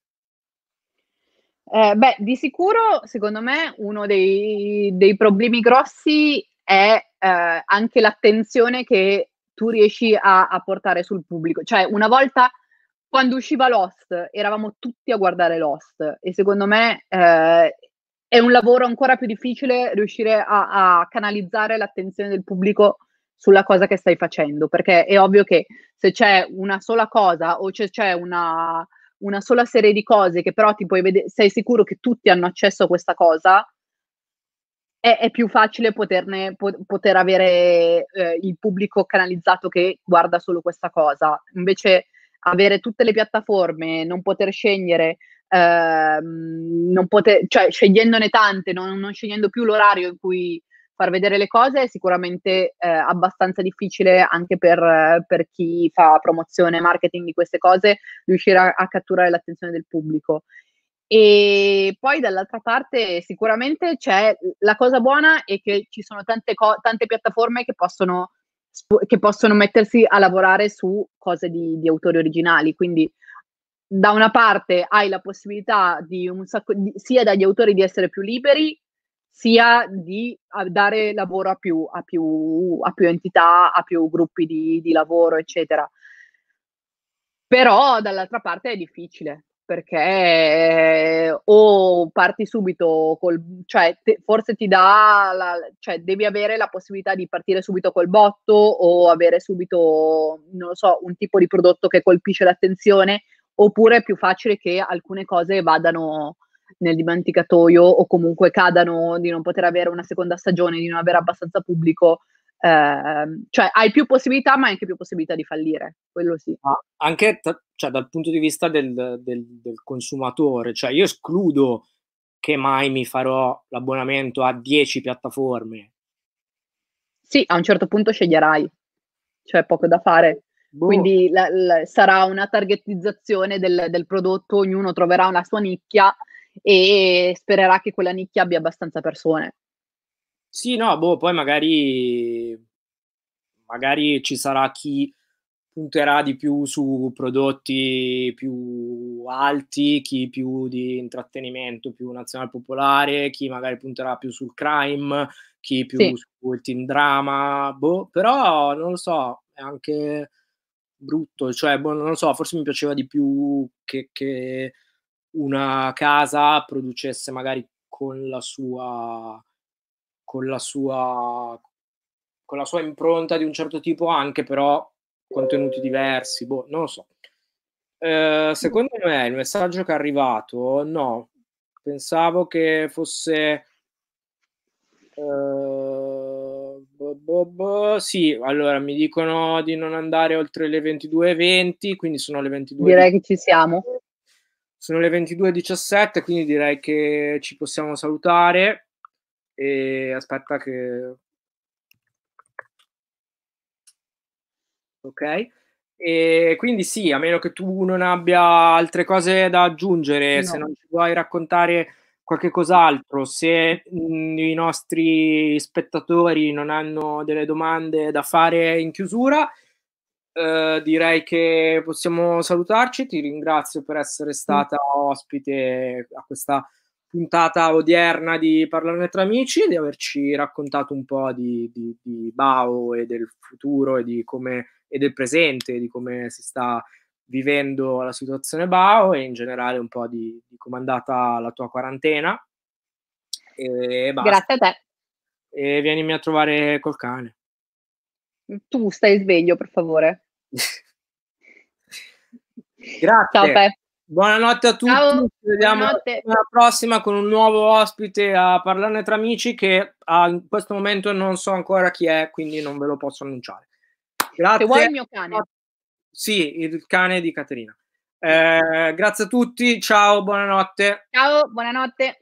Eh, beh, di sicuro, secondo me, uno dei, dei problemi grossi è eh, anche l'attenzione che tu riesci a, a, portare sul pubblico. Cioè, una volta quando usciva Lost, eravamo tutti a guardare Lost e secondo me eh, è un lavoro ancora più difficile riuscire a, a canalizzare l'attenzione del pubblico sulla cosa che stai facendo, perché è ovvio che se c'è una sola cosa o se c'è una, una sola serie di cose che però ti puoi vedere, sei sicuro che tutti hanno accesso a questa cosa, è, è più facile poterne, po- poter avere eh, il pubblico canalizzato che guarda solo questa cosa. Invece avere tutte le piattaforme, non poter scegliere, ehm, non poter, cioè scegliendone tante, non, non, scegliendo più l'orario in cui far vedere le cose è sicuramente eh, abbastanza difficile anche per, per, chi fa promozione marketing di queste cose riuscire a, a catturare l'attenzione del pubblico e poi dall'altra parte sicuramente c'è la cosa buona è che ci sono tante, co- tante piattaforme che possono, che possono, mettersi a lavorare su cose di, di, autori originali, quindi da una parte hai la possibilità di un sacco, di, sia dagli autori di essere più liberi, sia di dare lavoro a più, a più, a più entità, a più gruppi di, di lavoro, eccetera. Però dall'altra parte è difficile, perché eh, o parti subito col, cioè te, forse ti dà, la, cioè devi avere la possibilità di partire subito col botto o avere subito, non lo so, un tipo di prodotto che colpisce l'attenzione, oppure è più facile che alcune cose vadano nel dimenticatoio o comunque cadano di non poter avere una seconda stagione, di non avere abbastanza pubblico Ehm, cioè hai più possibilità ma anche più possibilità di fallire, quello sì. Ah, anche t- cioè, dal punto di vista del, del, del consumatore, cioè io escludo che mai mi farò l'abbonamento a 10 piattaforme. Sì, a un certo punto sceglierai, cioè poco da fare. Boh. Quindi la, la, sarà una targetizzazione del, del, prodotto, ognuno troverà una sua nicchia e spererà che quella nicchia abbia abbastanza persone. Sì, no, boh, poi magari, magari ci sarà chi punterà di più su prodotti più alti, chi più di intrattenimento, più nazional popolare, chi magari punterà più sul crime, chi più sì. sul teen drama, boh, però non lo so, è anche brutto, cioè, boh, non lo so, forse mi piaceva di più che, che una casa producesse magari con la sua con la sua, con la sua impronta di un certo tipo, anche però contenuti diversi, boh, non lo so. Eh, secondo me il messaggio che è arrivato, no, pensavo che fosse... Uh, bo, bo, bo. Sì, allora mi dicono di non andare oltre le 22.20, quindi sono le 22. Direi che ci siamo. Sono le 22.17, quindi direi che ci possiamo salutare. E aspetta che... Ok? E quindi sì, a meno che tu non abbia altre cose da aggiungere, no. se non ci vuoi raccontare qualche cos'altro, se mh, mhmm, i nostri spettatori non hanno delle domande da fare in chiusura, eh, direi che possiamo salutarci. Ti ringrazio per essere mm. stata ospite a questa puntata odierna di Parlarne tra amici di averci raccontato un po' di, di, di Bao e del futuro e, di come, e del presente, di come si sta vivendo la situazione Bao e in generale un po' di, di come è andata la tua quarantena. E basta. Grazie a te. E vienimi a trovare col cane. Tu stai sveglio, per favore. Grazie. Ciao, Pe. Buonanotte a tutti, Ciao, ci vediamo alla prossima con un nuovo ospite a parlarne tra amici che a, ah, in questo momento non so ancora chi è, quindi non ve lo posso annunciare. Grazie. Se vuoi il mio cane. Sì, il cane di Caterina. Eh, grazie a tutti, ciao, buonanotte. Ciao, buonanotte.